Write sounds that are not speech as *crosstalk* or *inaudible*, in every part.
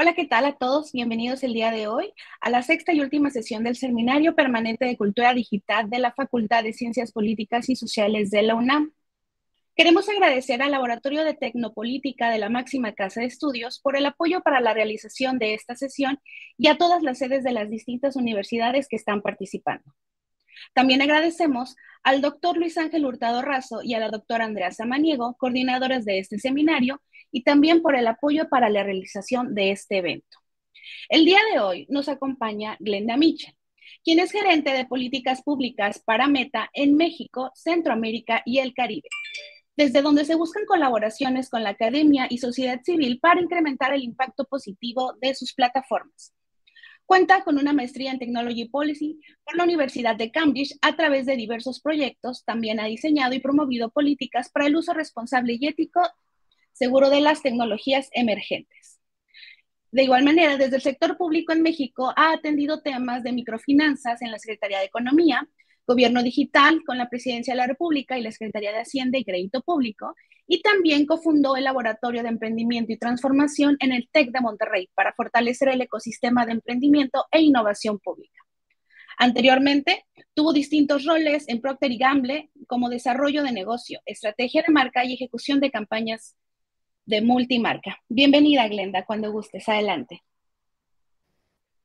Hola, ¿qué tal a todos? Bienvenidos el día de hoy a la sexta y última sesión del Seminario Permanente de Cultura Digital de la Facultad de Ciencias Políticas y Sociales de la UNAM. Queremos agradecer al Laboratorio de Tecnopolítica de la Máxima Casa de Estudios por el apoyo para la realización de esta sesión y a todas las sedes de las distintas universidades que están participando. También agradecemos al doctor Luis Ángel Hurtado Razo y a la doctora Andrea Samaniego, coordinadores de este seminario, y también por el apoyo para la realización de este evento. El día de hoy nos acompaña Glenda Mitchell, quien es gerente de políticas públicas para Meta en México, Centroamérica y el Caribe, desde donde se buscan colaboraciones con la academia y sociedad civil para incrementar el impacto positivo de sus plataformas. Cuenta con una maestría en Technology Policy por la Universidad de Cambridge. A través de diversos proyectos, también ha diseñado y promovido políticas para el uso responsable y ético seguro de las tecnologías emergentes. De igual manera, desde el sector público en México ha atendido temas de microfinanzas en la Secretaría de Economía, Gobierno Digital con la Presidencia de la República y la Secretaría de Hacienda y Crédito Público, y también cofundó el Laboratorio de Emprendimiento y Transformación en el TEC de Monterrey para fortalecer el ecosistema de emprendimiento e innovación pública. Anteriormente, tuvo distintos roles en Procter y Gamble como desarrollo de negocio, estrategia de marca y ejecución de campañas de multimarca. Bienvenida, Glenda, cuando gustes. Adelante.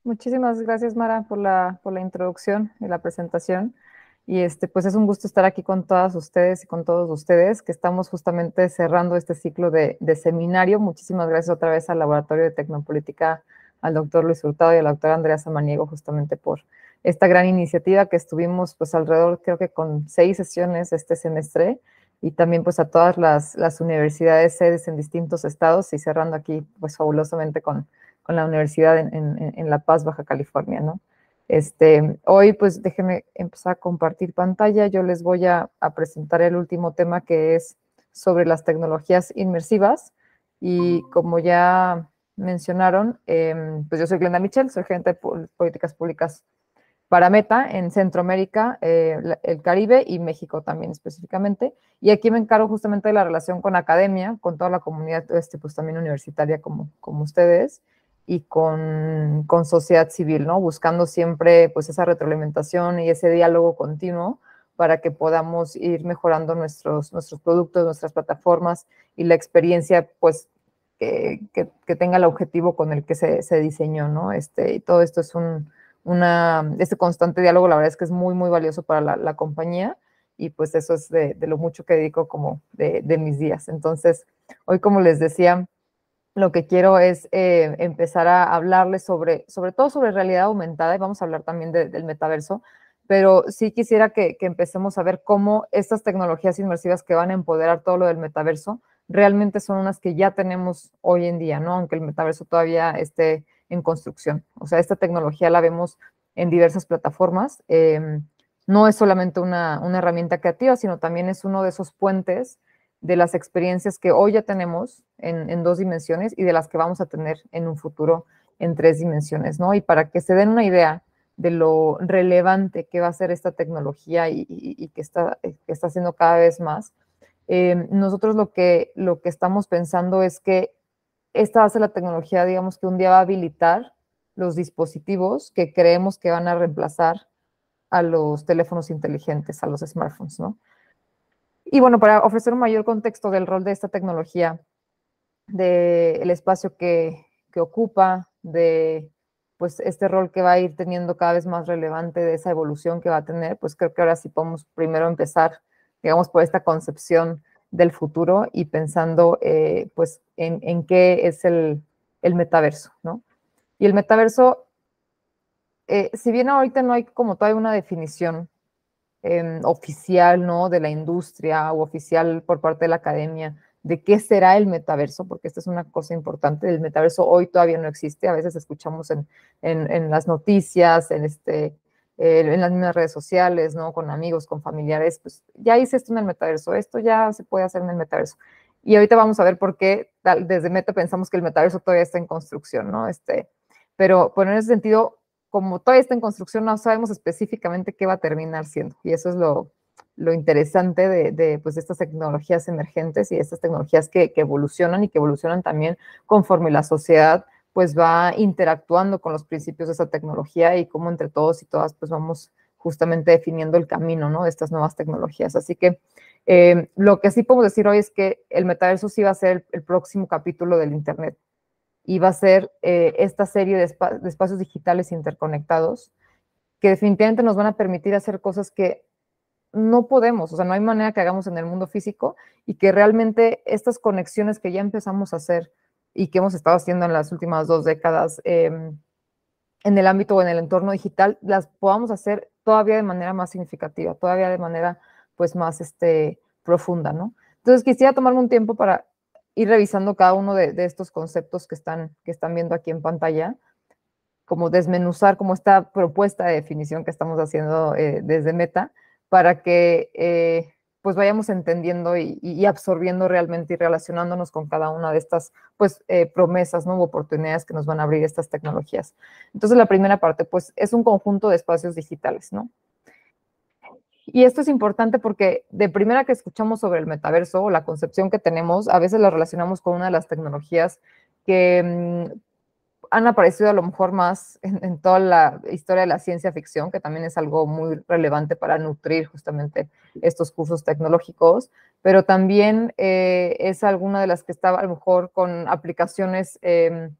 Muchísimas gracias, Mara, por la, por la introducción y la presentación. Y este, pues es un gusto estar aquí con todas ustedes y con todos ustedes que estamos justamente cerrando este ciclo de, seminario. Muchísimas gracias otra vez al Laboratorio de Tecnopolítica, al doctor Luis Hurtado y a doctor doctora Andrea Samaniego justamente por esta gran iniciativa que estuvimos pues alrededor creo que con seis sesiones este semestre y también pues a todas las, universidades sedes en distintos estados y cerrando aquí pues fabulosamente con, con la universidad en, en La Paz, Baja California, ¿no? Este, hoy pues déjenme empezar a compartir pantalla. Yo les voy a, presentar el último tema que es sobre las tecnologías inmersivas. Y como ya mencionaron, em, pues yo soy Glenda Michel, soy gerente de políticas públicas para Meta en Centroamérica, eh, el Caribe y México también específicamente. Y aquí me encargo justamente de la relación con academia, con toda la comunidad, este, pues también universitaria como, como ustedes y con, con, sociedad civil, ¿no? Buscando siempre pues esa retroalimentación y ese diálogo continuo para que podamos ir mejorando nuestros, nuestros productos, nuestras plataformas y la experiencia pues que, que, tenga el objetivo con el que se, se diseñó, ¿no? Este, y todo esto es un, una, este constante diálogo, la verdad es que es muy, muy valioso para la, compañía y pues eso es de, de, lo mucho que dedico como de, de mis días. Entonces, hoy como les decía, lo que quiero es eh, empezar a hablarles sobre, sobre todo sobre realidad aumentada y vamos a hablar también del metaverso, pero sí quisiera que, empecemos a ver cómo estas tecnologías inmersivas que van a empoderar todo lo del metaverso realmente son unas que ya tenemos hoy en día, ¿no? Aunque el metaverso todavía esté en construcción. O sea, esta tecnología la vemos en diversas plataformas. Em, no es solamente una, una herramienta creativa, sino también es uno de esos puentes de las experiencias que hoy ya tenemos en, dos dimensiones y de las que vamos a tener en un futuro en tres dimensiones, ¿no? Y para que se den una idea de lo relevante que va a ser esta tecnología y, que, está, eh, está haciendo cada vez más, em, nosotros lo que, lo que estamos pensando es que esta va a ser la tecnología, digamos, que un día va a habilitar los dispositivos que creemos que van a reemplazar a los teléfonos inteligentes, a los smartphones, ¿no? Y bueno, para ofrecer un mayor contexto del rol de esta tecnología, del espacio que, ocupa, de pues este rol que va a ir teniendo cada vez más relevante de esa evolución que va a tener, pues creo que ahora sí podemos primero empezar, digamos, por esta concepción del futuro y pensando, eh, pues, en, qué es el, metaverso, Y el metaverso, eh, si bien ahorita no hay como todavía una definición Em, oficial, ¿no? De la industria o oficial por parte de la academia de qué será el metaverso, porque esta es una cosa importante. El metaverso hoy todavía no existe, a veces escuchamos en, las noticias, en, este, en las redes sociales, ¿no? Con amigos, con familiares, pues ya hice esto en el metaverso, esto ya se puede hacer en el metaverso. Y ahorita vamos a ver por qué desde Meta pensamos que el metaverso todavía está en construcción, ¿no? Este, pero, por en ese sentido, como todavía está en construcción, no sabemos específicamente qué va a terminar siendo. Y eso es lo, interesante pues, de, estas tecnologías emergentes y estas tecnologías que, evolucionan y que evolucionan también conforme la sociedad pues va interactuando con los principios de esa tecnología y cómo entre todos y todas pues vamos justamente definiendo el camino ¿no? de estas nuevas tecnologías. Así que eh, lo que sí podemos decir hoy es que el metaverso sí va a ser el próximo capítulo del Internet y va a ser eh, esta serie de, espacios digitales interconectados que definitivamente nos van a permitir hacer cosas que no podemos, o sea, no hay manera que hagamos en el mundo físico y que realmente estas conexiones que ya empezamos a hacer y que hemos estado haciendo en las últimas dos décadas em, en el ámbito o en el entorno digital, las podamos hacer todavía de manera más significativa, todavía de manera pues más este, profunda, ¿no? Entonces quisiera tomarme un tiempo para y revisando cada uno de, estos conceptos que están, que están viendo aquí en pantalla, como desmenuzar como esta propuesta de definición que estamos haciendo eh, desde Meta, para que eh, pues vayamos entendiendo y, absorbiendo realmente y relacionándonos con cada una de estas pues eh, promesas, ¿no? oportunidades que nos van a abrir estas tecnologías. Entonces la primera parte pues es un conjunto de espacios digitales, ¿no? Y esto es importante porque de primera que escuchamos sobre el metaverso o la concepción que tenemos, a veces la relacionamos con una de las tecnologías que mm, han aparecido a lo mejor más en, toda la historia de la ciencia ficción, que también es algo muy relevante para nutrir justamente estos cursos tecnológicos, pero también eh, es alguna de las que estaba a lo mejor con aplicaciones em,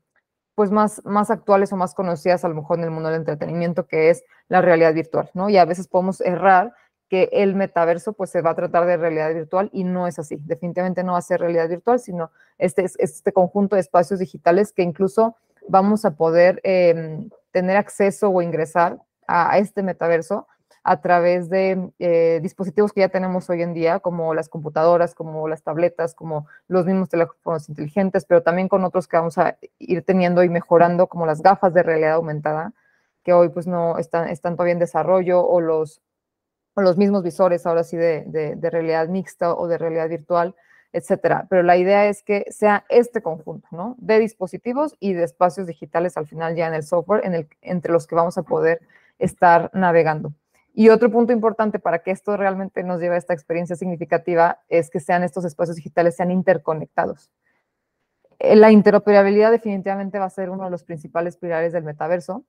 pues más, más actuales o más conocidas a lo mejor en el mundo del entretenimiento, que es la realidad virtual, ¿no? Y a veces podemos errar que el metaverso pues se va a tratar de realidad virtual y no es así. Definitivamente no va a ser realidad virtual, sino este, este conjunto de espacios digitales que incluso vamos a poder em, tener acceso o ingresar a, este metaverso a través de eh, dispositivos que ya tenemos hoy en día, como las computadoras, como las tabletas, como los mismos teléfonos inteligentes, pero también con otros que vamos a ir teniendo y mejorando, como las gafas de realidad aumentada, que hoy pues no están, están todavía en desarrollo, o los o los mismos visores ahora sí de, realidad mixta o de realidad virtual, etcétera. Pero la idea es que sea este conjunto, ¿no? De dispositivos y de espacios digitales al final ya en el software, en el, entre los que vamos a poder estar navegando. Y otro punto importante para que esto realmente nos lleve a esta experiencia significativa es que sean estos espacios digitales sean interconectados. Eh, la interoperabilidad definitivamente va a ser uno de los principales pilares del metaverso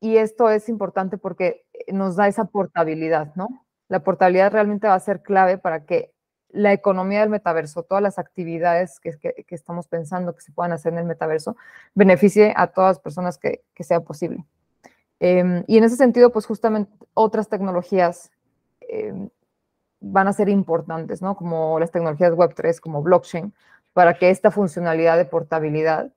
y esto es importante porque eh, nos da esa portabilidad, ¿no? La portabilidad realmente va a ser clave para que la economía del metaverso, todas las actividades que, estamos pensando que se puedan hacer en el metaverso, beneficie a todas las personas que, sea posible. Em, y en ese sentido, pues justamente otras tecnologías em, van a ser importantes, ¿no? Como las tecnologías Web3, como blockchain, para que esta funcionalidad de portabilidad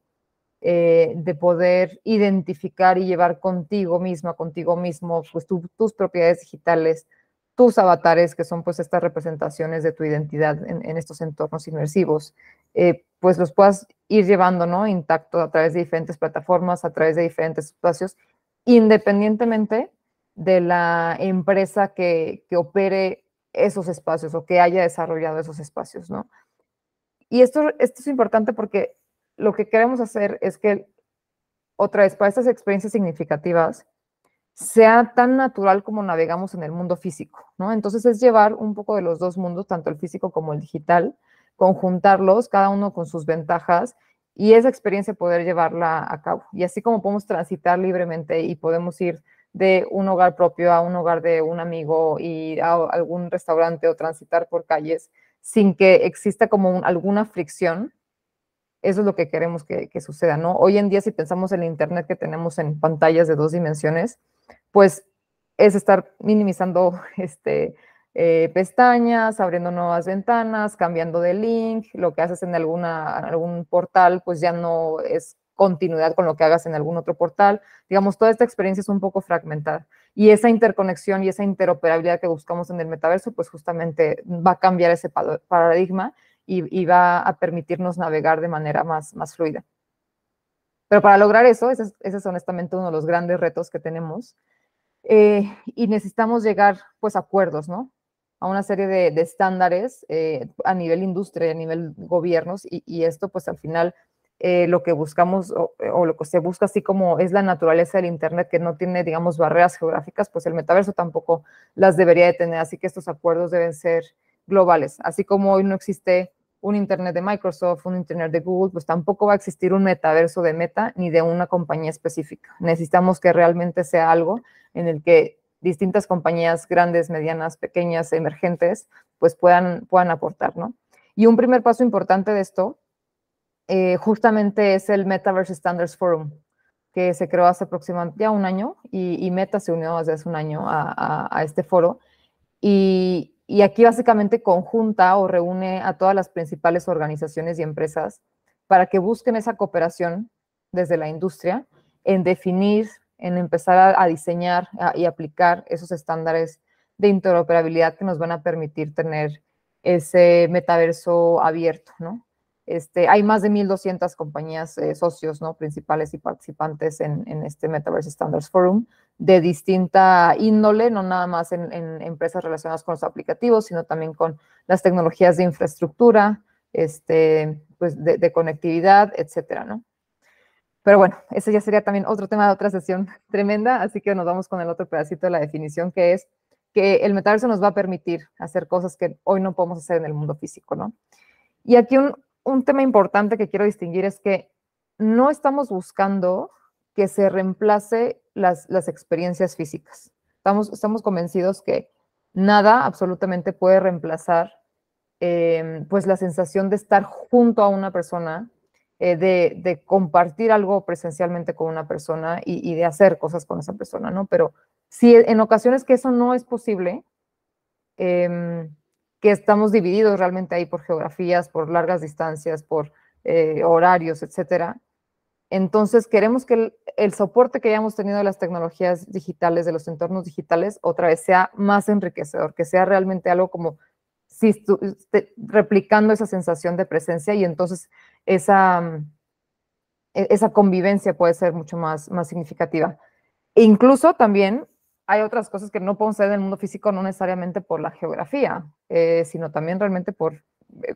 eh, de poder identificar y llevar contigo misma, contigo mismo, pues tus propiedades digitales, tus avatares, que son pues estas representaciones de tu identidad en, estos entornos inmersivos, eh, pues los puedas ir llevando, ¿no? Intacto a través de diferentes plataformas, a través de diferentes espacios, independientemente de la empresa que, opere esos espacios o que haya desarrollado esos espacios, ¿no? Y esto, esto es importante porque lo que queremos hacer es que, otra vez, para estas experiencias significativas, sea tan natural como navegamos en el mundo físico, ¿no? Entonces es llevar un poco de los dos mundos, tanto el físico como el digital, conjuntarlos, cada uno con sus ventajas, y esa experiencia poder llevarla a cabo. Y así como podemos transitar libremente y podemos ir de un hogar propio a un hogar de un amigo y a algún restaurante o transitar por calles sin que exista como alguna fricción, eso es lo que queremos que, suceda, ¿no? Hoy en día, si pensamos en el Internet que tenemos en pantallas de dos dimensiones, pues es estar minimizando *laughs* este, eh, pestañas, abriendo nuevas ventanas, cambiando de link, lo que haces en, alguna, en algún portal, pues ya no es continuidad con lo que hagas en algún otro portal. Digamos, toda esta experiencia es un poco fragmentada. Y esa interconexión y esa interoperabilidad que buscamos en el metaverso, pues justamente va a cambiar ese paradigma y, va a permitirnos navegar de manera más, más fluida. Pero para lograr eso, ese es, honestamente uno de los grandes retos que tenemos. Eh, y necesitamos llegar pues a acuerdos, ¿no? A una serie de, estándares eh, a nivel industria, a nivel gobiernos, y, esto pues al final eh, lo que buscamos o, o, lo que se busca así como es la naturaleza del Internet que no tiene, digamos, barreras geográficas, pues el metaverso tampoco las debería de tener, así que estos acuerdos deben ser globales, así como hoy no existe un Internet de Microsoft, un Internet de Google, pues tampoco va a existir un metaverso de meta ni de una compañía específica. Necesitamos que realmente sea algo en el que distintas compañías grandes, medianas, pequeñas, emergentes, pues puedan, puedan aportar, ¿no? Y un primer paso importante de esto eh, justamente es el Metaverse Standards Forum, que se creó hace aproximadamente ya un año y, Meta se unió hace un año a, a este foro. Y, y aquí básicamente conjunta o reúne a todas las principales organizaciones y empresas para que busquen esa cooperación desde la industria en definir, en empezar a, diseñar y aplicar esos estándares de interoperabilidad que nos van a permitir tener ese metaverso abierto, Este, hay más de 1.200 compañías eh, socios, ¿no? Principales y participantes en, en este Metaverse Standards Forum, de distinta índole, no nada más en, empresas relacionadas con los aplicativos, sino también con las tecnologías de infraestructura, este, pues de, conectividad, etcétera, Pero bueno, ese ya sería también otro tema de otra sesión *laughs* tremenda, así que nos vamos con el otro pedacito de la definición que es que el metaverso nos va a permitir hacer cosas que hoy no podemos hacer en el mundo físico, ¿no? Y aquí un, un tema importante que quiero distinguir es que no estamos buscando que se reemplace las, las experiencias físicas. Estamos, estamos convencidos que nada absolutamente puede reemplazar em, pues la sensación de estar junto a una persona, eh, de, de, compartir algo presencialmente con una persona y, de hacer cosas con esa persona, ¿no? Pero si e, en ocasiones que eso no es posible, em, que estamos divididos realmente ahí por geografías, por largas distancias, por eh, horarios, etcétera, entonces, queremos que el, soporte que hayamos tenido de las tecnologías digitales, de los entornos digitales, otra vez sea más enriquecedor, que sea realmente algo como si este, replicando esa sensación de presencia y entonces esa, e, esa convivencia puede ser mucho más, más significativa. E incluso también hay otras cosas que no podemos hacer en el mundo físico, no necesariamente por la geografía, eh, sino también realmente por, eh,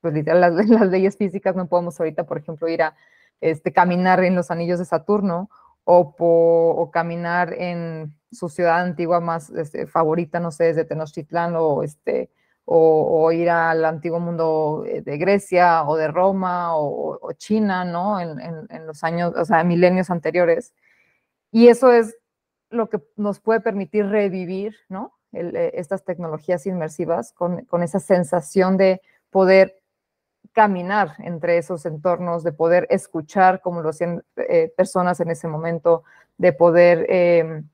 pues literal, *laughs* las leyes físicas, no podemos ahorita, por ejemplo, ir a este, caminar en los anillos de Saturno o, caminar en su ciudad antigua más este, favorita, no sé, desde Tenochtitlán o, este, o, ir al antiguo mundo eh, de Grecia o de Roma o, China, ¿no? En, los años, o sea, milenios anteriores. Y eso es lo que nos puede permitir revivir, ¿no? Eh, estas tecnologías inmersivas con, con esa sensación de poder caminar entre esos entornos, de poder escuchar como lo hacían eh, personas en ese momento, de poder em,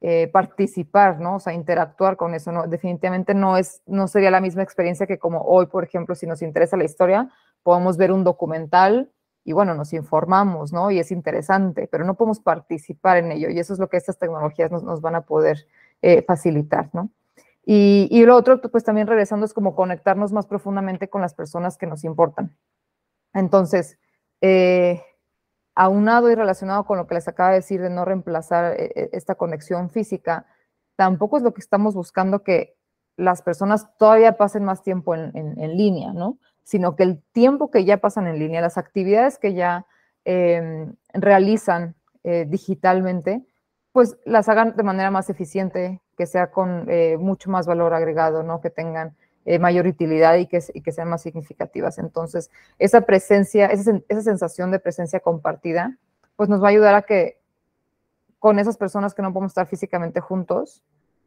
eh, participar, ¿no? O sea, interactuar con eso, ¿no? Definitivamente no, es, no sería la misma experiencia que como hoy, por ejemplo, si nos interesa la historia, podemos ver un documental y bueno, nos informamos, ¿no? Y es interesante, pero no podemos participar en ello y eso es lo que estas tecnologías nos van a poder eh, facilitar, ¿no? Y, lo otro, pues también regresando, es como conectarnos más profundamente con las personas que nos importan. Entonces, eh, aunado y relacionado con lo que les acaba de decir de no reemplazar eh, eh, esta conexión física, tampoco es lo que estamos buscando que las personas todavía pasen más tiempo en, línea, ¿no? Sino que el tiempo que ya pasan en línea, las actividades que ya em, realizan digitalmente, pues las hagan de manera más eficiente, que sea con eh, mucho más valor agregado, ¿no? Que tengan eh, mayor utilidad y que, que, sean más significativas. Entonces, esa presencia, esa, esa sensación de presencia compartida, pues nos va a ayudar a que con esas personas que no podemos estar físicamente juntos,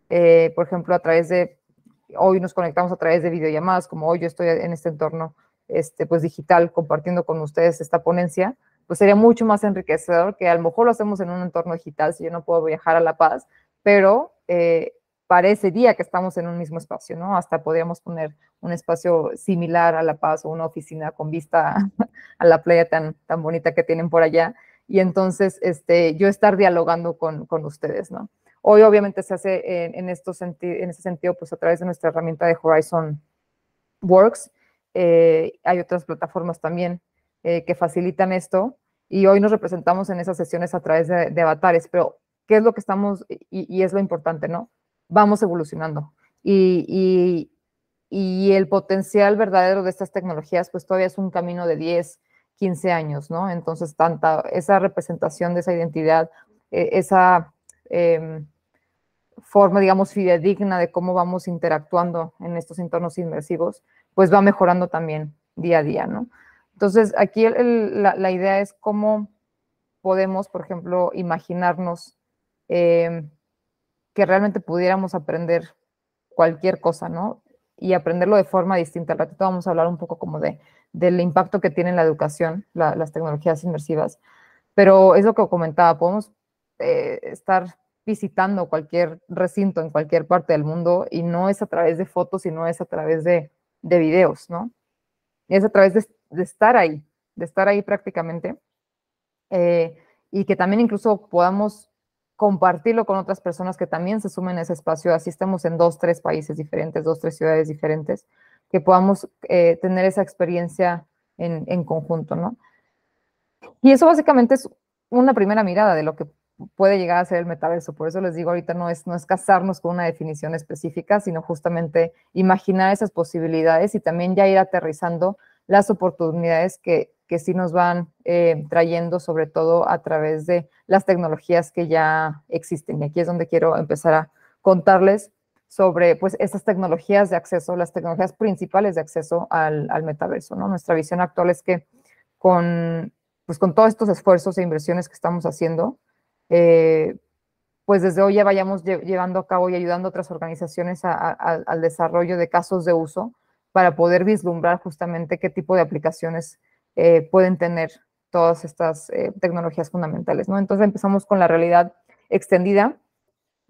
eh, por ejemplo, a través de, hoy nos conectamos a través de videollamadas, como hoy yo estoy en este entorno este, pues digital compartiendo con ustedes esta ponencia, pues sería mucho más enriquecedor que a lo mejor lo hacemos en un entorno digital si yo no puedo viajar a La Paz, pero eh, día que estamos en un mismo espacio, ¿no? Hasta podríamos poner un espacio similar a La Paz o una oficina con vista *laughs* a la playa tan, tan bonita que tienen por allá. Y entonces, este, yo estar dialogando con, ustedes, ¿no? Hoy obviamente se hace en, en, estos en ese sentido, pues a través de nuestra herramienta de Horizon Works. Eh, hay otras plataformas también eh, que facilitan esto. Y hoy nos representamos en esas sesiones a través de avatares, pero qué es lo que estamos, y, es lo importante, ¿no? Vamos evolucionando. Y, el potencial verdadero de estas tecnologías, pues todavía es un camino de 10, 15 años, ¿no? Entonces, tanta, esa representación de esa identidad, e, esa em, forma, digamos, fidedigna de cómo vamos interactuando en estos entornos inmersivos, pues va mejorando también día a día, ¿no? Entonces, aquí la idea es cómo podemos, por ejemplo, imaginarnos Em, que realmente pudiéramos aprender cualquier cosa, ¿no? Y aprenderlo de forma distinta. Al ratito vamos a hablar un poco como de, del impacto que tienen la educación, las tecnologías inmersivas. Pero es lo que comentaba, podemos eh, estar visitando cualquier recinto en cualquier parte del mundo y no es a través de fotos, y no es a través de, de videos, ¿no? es a través de, estar ahí, de estar ahí prácticamente. Eh, y que también incluso podamos compartirlo con otras personas que también se sumen a ese espacio, así estamos en dos, tres países diferentes, dos, tres ciudades diferentes, que podamos eh, tener esa experiencia en, conjunto, ¿no? Y eso básicamente es una primera mirada de lo que puede llegar a ser el metaverso, por eso les digo ahorita no es, no es casarnos con una definición específica, sino justamente imaginar esas posibilidades y también ya ir aterrizando las oportunidades que que sí nos van eh, trayendo, sobre todo a través de las tecnologías que ya existen. Y aquí es donde quiero empezar a contarles sobre pues estas tecnologías de acceso, las tecnologías principales de acceso al, metaverso, ¿no? Nuestra visión actual es que con, pues, con todos estos esfuerzos e inversiones que estamos haciendo, eh, pues desde hoy ya vayamos llevando a cabo y ayudando a otras organizaciones al desarrollo de casos de uso para poder vislumbrar justamente qué tipo de aplicaciones eh, pueden tener todas estas eh, tecnologías fundamentales, ¿no? Entonces empezamos con la realidad extendida,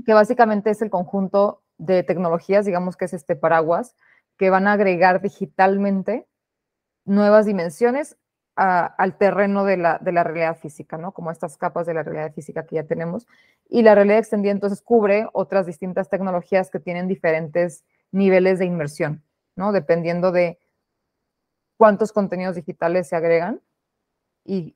que básicamente es el conjunto de tecnologías, digamos que es este paraguas, que van a agregar digitalmente nuevas dimensiones al terreno de la, de la, realidad física, ¿no? Como estas capas de la realidad física que ya tenemos. Y la realidad extendida entonces cubre otras distintas tecnologías que tienen diferentes niveles de inmersión, ¿no? Dependiendo de cuántos contenidos digitales se agregan y,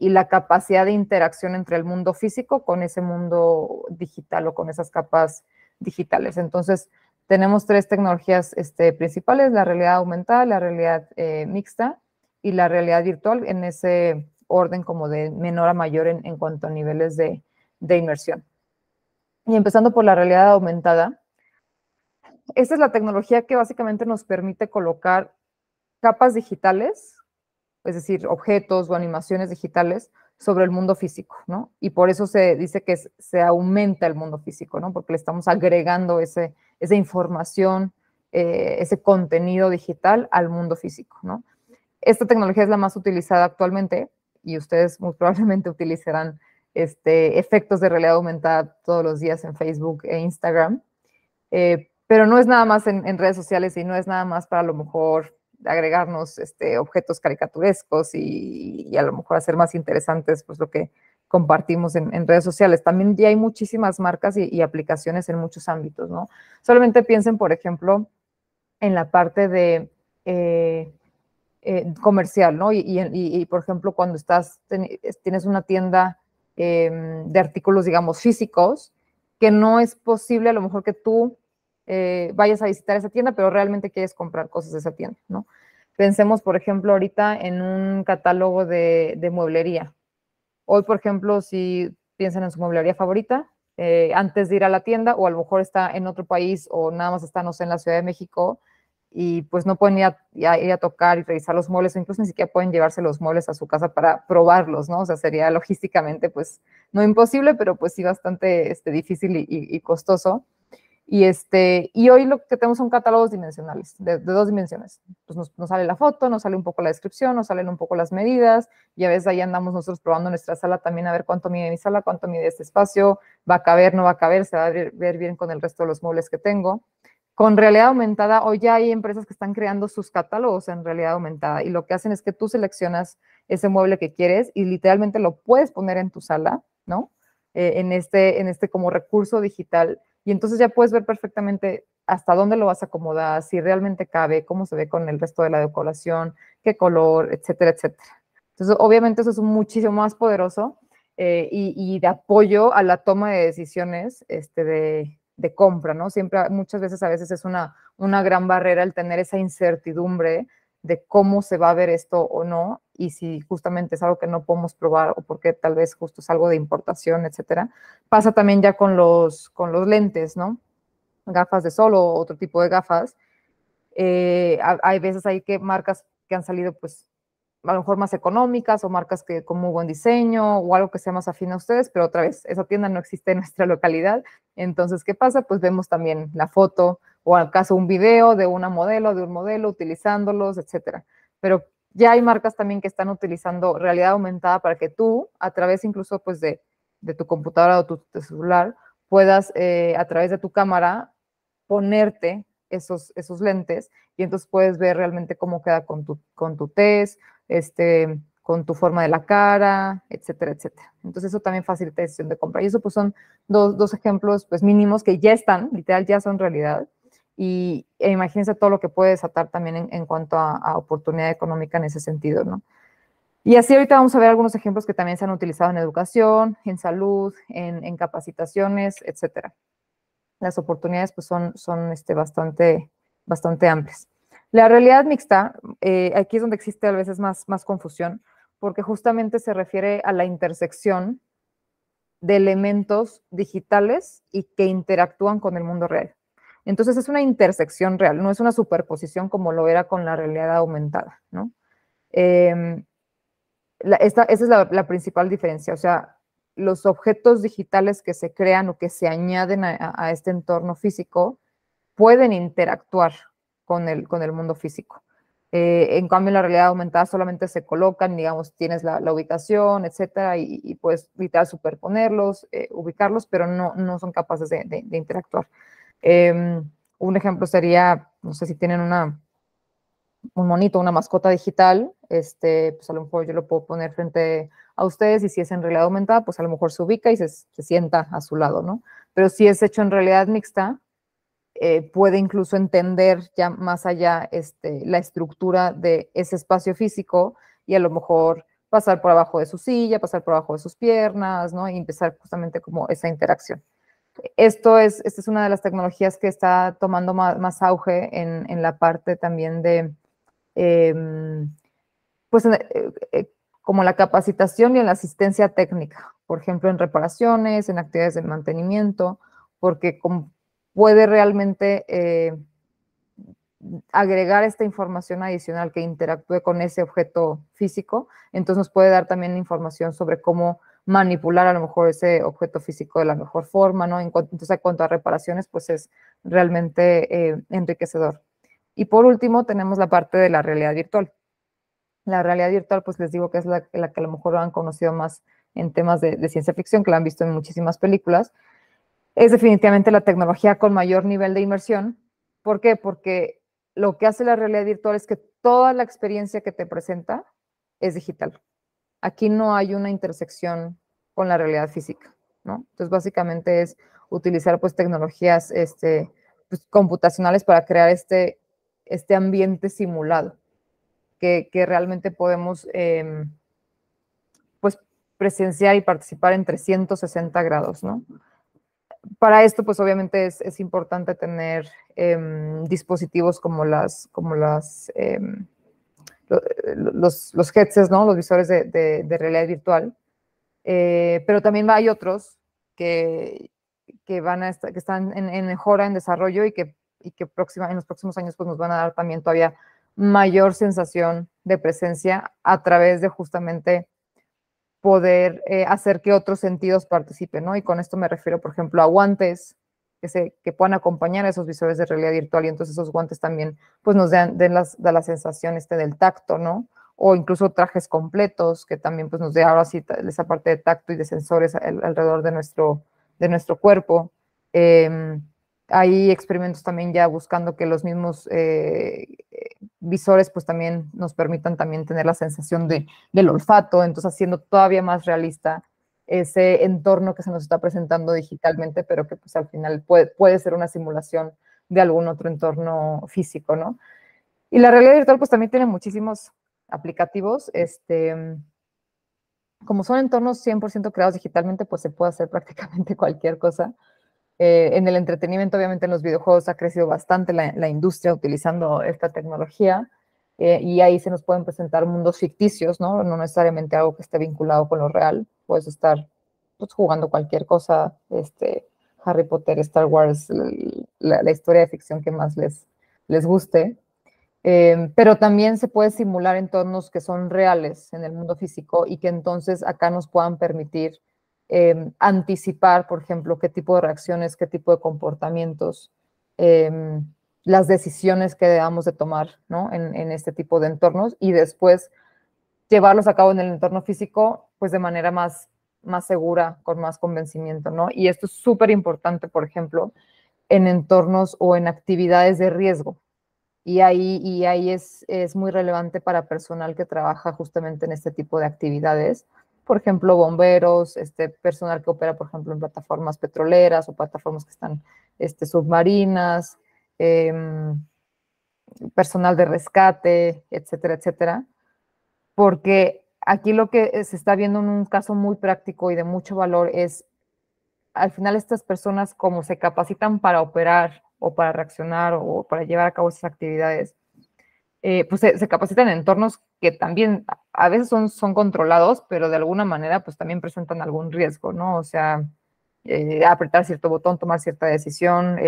la capacidad de interacción entre el mundo físico con ese mundo digital o con esas capas digitales. Entonces, tenemos tres tecnologías este, principales, la realidad aumentada, la realidad eh, mixta y la realidad virtual en ese orden como de menor a mayor en, cuanto a niveles de, de inmersión. Y empezando por la realidad aumentada, esta es la tecnología que básicamente nos permite colocar capas digitales, es decir, objetos o animaciones digitales sobre el mundo físico, ¿no? Y por eso se dice que se aumenta el mundo físico, ¿no? Porque le estamos agregando ese, esa información, eh, ese contenido digital al mundo físico, ¿no? Esta tecnología es la más utilizada actualmente y ustedes muy probablemente *laughs* utilizarán este, efectos de realidad aumentada todos los días en Facebook e Instagram, eh, pero no es nada más en, en redes sociales y no es nada más para a lo mejor agregarnos este, objetos caricaturescos y, a lo mejor hacer más interesantes pues lo que compartimos en, redes sociales. También ya hay muchísimas marcas y, aplicaciones en muchos ámbitos, ¿no? Solamente piensen, por ejemplo, en la parte de eh, eh, comercial, ¿no? Y, por ejemplo, cuando estás, tienes una tienda em, de artículos, digamos, físicos, que no es posible a lo mejor que tú eh, vayas a visitar esa tienda, pero realmente quieres comprar cosas de esa tienda, ¿no? Pensemos, por ejemplo, ahorita en un catálogo de, mueblería. Hoy, por ejemplo, si piensan en su mueblería favorita, eh, antes de ir a la tienda, o a lo mejor está en otro país o nada más está, no sé, en la Ciudad de México, y pues no pueden ir a, tocar y revisar los muebles, o incluso ni siquiera pueden llevarse los muebles a su casa para probarlos, ¿no? O sea, sería logísticamente, pues, no imposible, pero pues sí bastante este, difícil y costoso. Y, este, y hoy lo que tenemos son catálogos dimensionales, de, dos dimensiones. Pues nos, sale la foto, nos sale un poco la descripción, nos salen un poco las medidas, y a veces ahí andamos nosotros probando nuestra sala también a ver cuánto mide mi sala, cuánto mide este espacio, va a caber, no va a caber, se va a ver, bien con el resto de los muebles que tengo. Con realidad aumentada, hoy ya hay empresas que están creando sus catálogos en realidad aumentada, y lo que hacen es que tú seleccionas ese mueble que quieres y literalmente lo puedes poner en tu sala, ¿no? Eh, en, este, en este como recurso digital y entonces ya puedes ver perfectamente hasta dónde lo vas a acomodar, si realmente cabe, cómo se ve con el resto de la decoración, qué color, etcétera, etcétera. Entonces, obviamente eso es muchísimo más poderoso eh, y, de apoyo a la toma de decisiones este, de, compra, ¿no? Siempre, muchas veces, a veces es una, una gran barrera el tener esa incertidumbre de cómo se va a ver esto o no y si justamente es algo que no podemos probar o porque tal vez justo es algo de importación, etcétera. Pasa también ya con los, con los lentes, ¿no? Gafas de sol o otro tipo de gafas. Eh, hay veces hay que marcas que han salido pues a lo mejor más económicas o marcas que con muy buen diseño o algo que sea más afín a ustedes, pero otra vez, esa tienda no existe en nuestra *laughs* localidad. Entonces, ¿qué pasa? Pues vemos también la foto, o al caso un video de una modelo, de un modelo, utilizándolos, etcétera. Pero ya hay marcas también que están utilizando realidad aumentada para que tú, a través incluso pues de, tu computadora o tu, celular, puedas eh, a través de tu cámara ponerte esos, esos lentes y entonces puedes ver realmente cómo queda con tu, con tu test, este, con tu forma de la cara, etcétera, etcétera. Entonces eso también facilita la decisión de compra. Y eso pues son dos, dos ejemplos pues mínimos que ya están, literal, ya son realidad y e imagínense todo lo que puede desatar también en, cuanto a, oportunidad económica en ese sentido, ¿no? Y así ahorita vamos a ver algunos ejemplos que también se han utilizado en educación, en salud, en, capacitaciones, etcétera. Las oportunidades pues son, son este, bastante, bastante amplias. La realidad mixta, eh, aquí es donde existe a veces más, más confusión, porque justamente se refiere a la intersección de elementos digitales y que interactúan con el mundo real. Entonces es una intersección real, no es una superposición como lo era con la realidad aumentada, ¿no? Em, esa es la, principal diferencia, o sea, los objetos digitales que se crean o que se añaden a, este entorno físico pueden interactuar con el, mundo físico. Eh, en cambio, en la realidad aumentada solamente se colocan, digamos, tienes la, ubicación, etcétera, y, puedes literal superponerlos, eh, ubicarlos, pero no, son capaces de interactuar. Em, un ejemplo sería, no sé si tienen una, un monito, una mascota digital, este, pues a lo mejor yo lo puedo poner frente a ustedes y si es en realidad aumentada, pues a lo mejor se ubica y se, sienta a su lado, ¿no? Pero si es hecho en realidad mixta, eh, puede incluso entender ya más allá este, la estructura de ese espacio físico y a lo mejor pasar por abajo de su silla, pasar por abajo de sus piernas, ¿no? Y empezar justamente como esa interacción. Esto es, esta es una de las tecnologías que está tomando más, auge en, la parte también de, em, pues, eh, eh, como la capacitación y la asistencia técnica, por ejemplo, en reparaciones, en actividades de mantenimiento, porque puede realmente eh, agregar esta información adicional que interactúe con ese objeto físico, entonces nos puede dar también información sobre cómo manipular a lo mejor ese objeto físico de la mejor forma, ¿no? Entonces, en cuanto a reparaciones, pues es realmente eh, enriquecedor. Y por último, tenemos la parte de la realidad virtual. La realidad virtual, pues les digo que es la, que a lo mejor han conocido más en temas de, de ciencia ficción, que la han visto en muchísimas películas. Es definitivamente la tecnología con mayor nivel de inmersión. ¿Por qué? Porque lo que hace la realidad virtual es que toda la experiencia que te presenta es digital aquí no hay una intersección con la realidad física, ¿no? Entonces, básicamente es utilizar pues tecnologías este, pues, computacionales para crear este, este ambiente simulado que, realmente podemos em, pues presenciar y participar en 360 grados, ¿no? Para esto, pues obviamente es, importante tener em, dispositivos como las, como las em, los, los headsets, ¿no? los visores de, realidad virtual, eh, pero también hay otros que, que van a que están en, mejora, en desarrollo y que, y que próxima, en los próximos años pues, nos van a dar también todavía mayor sensación de presencia a través de justamente poder eh, hacer que otros sentidos participen, ¿no? Y con esto me refiero, por ejemplo, a guantes, que, se, puedan acompañar a esos visores de realidad virtual y entonces esos guantes también pues nos dan, den las, la sensación este del tacto, ¿no? O incluso trajes completos que también pues nos dé ahora esa parte de tacto y de sensores alrededor de nuestro, de nuestro cuerpo. Em, hay experimentos también ya buscando que los mismos eh, visores pues también nos permitan también tener la sensación del olfato, entonces haciendo todavía más realista ese entorno que se nos está presentando digitalmente, pero que pues al final puede, ser una simulación de algún otro entorno físico, ¿no? Y la realidad virtual pues también tiene muchísimos aplicativos, este, como son entornos 100% creados digitalmente, pues se puede hacer *laughs* prácticamente cualquier cosa. Eh, en el entretenimiento, obviamente en los videojuegos ha crecido bastante la industria utilizando esta tecnología. Eh, y ahí se nos pueden presentar mundos ficticios, ¿no? No necesariamente algo que esté vinculado con lo real, puedes estar pues, jugando cualquier cosa, este, Harry Potter, Star Wars, la, historia de ficción que más les, les guste, em, pero también se puede simular entornos que son reales en el mundo físico y que entonces acá nos puedan permitir em, anticipar, por ejemplo, qué tipo de reacciones, qué tipo de comportamientos em, las decisiones que debamos de tomar ¿no? en, este tipo de entornos y después llevarlos a cabo en el entorno físico pues de manera más, más segura, con más convencimiento, ¿no? Y esto es súper importante, por ejemplo, en entornos o en actividades de riesgo. Y ahí, y ahí es, es muy relevante para personal que trabaja justamente en este tipo de actividades, por ejemplo, bomberos, este, personal que opera, por ejemplo, en plataformas petroleras o plataformas que están este, submarinas, Em, personal de rescate, etcétera, etcétera, porque aquí lo que eh, se está viendo en un caso muy práctico y de mucho valor es, al final estas personas como se capacitan para operar o para reaccionar o para llevar a cabo esas actividades, eh, pues se, capacitan en entornos que también a veces son, son controlados, pero de alguna manera pues también presentan algún riesgo, ¿no? O sea, eh, apretar cierto botón, tomar cierta decisión,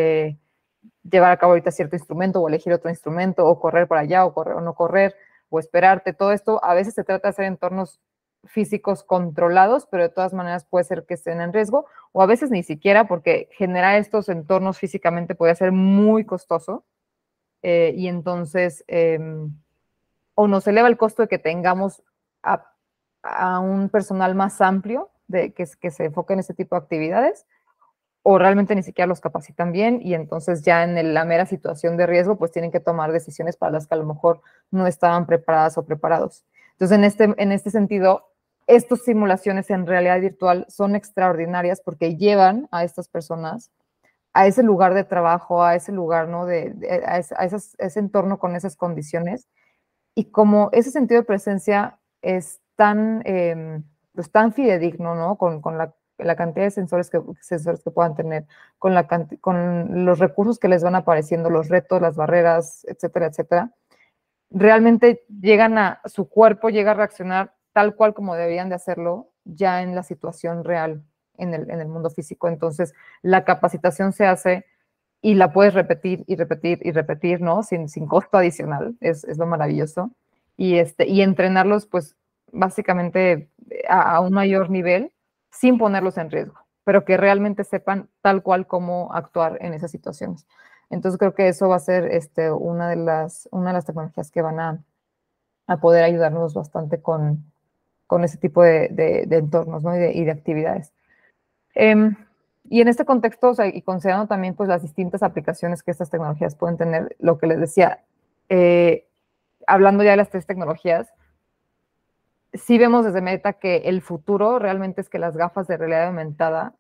llevar a cabo ahorita cierto instrumento o elegir otro instrumento o correr para allá o, correr, o no correr o esperarte. Todo esto a veces se trata de hacer entornos físicos controlados, pero de todas maneras puede ser que estén en riesgo o a veces ni siquiera porque generar estos entornos físicamente puede ser muy costoso eh, y entonces em, o nos eleva el costo de que tengamos a, un personal más amplio de, que, que se enfoque en este tipo de actividades o realmente ni siquiera los capacitan bien y entonces ya en la mera situación de riesgo pues tienen que tomar decisiones para las que a lo mejor no estaban preparadas o preparados. Entonces en este, en este sentido, estas simulaciones en realidad virtual son extraordinarias porque llevan a estas personas a ese lugar de trabajo, a ese lugar, ¿no? De, a, ese entorno con esas condiciones. Y como ese sentido de presencia es tan, em, pues tan fidedigno, ¿no? Con, con, la, la cantidad de sensores que, sensores que puedan tener, con, la, con los recursos que les van apareciendo, los retos, las barreras, etcétera, etcétera, realmente llegan a, su cuerpo llega a reaccionar tal cual como deberían de hacerlo ya en la situación real, en el, mundo físico. Entonces, la capacitación se hace y la puedes repetir y repetir y repetir, ¿no? Sin, sin costo adicional, es, lo maravilloso. Y, este, y entrenarlos, pues, básicamente eh, a un mayor nivel sin ponerlos en riesgo, pero que realmente sepan tal cual cómo actuar en esas situaciones. Entonces creo que eso va a ser este, una, de las, una de las tecnologías que van a, poder ayudarnos bastante con, con ese tipo de, entornos y, de, actividades. Em, y en este contexto, y considerando también pues, las distintas aplicaciones que estas tecnologías pueden tener, lo que les decía, eh, hablando ya de las tres tecnologías, si vemos desde Meta que el futuro realmente es que las gafas de realidad aumentada,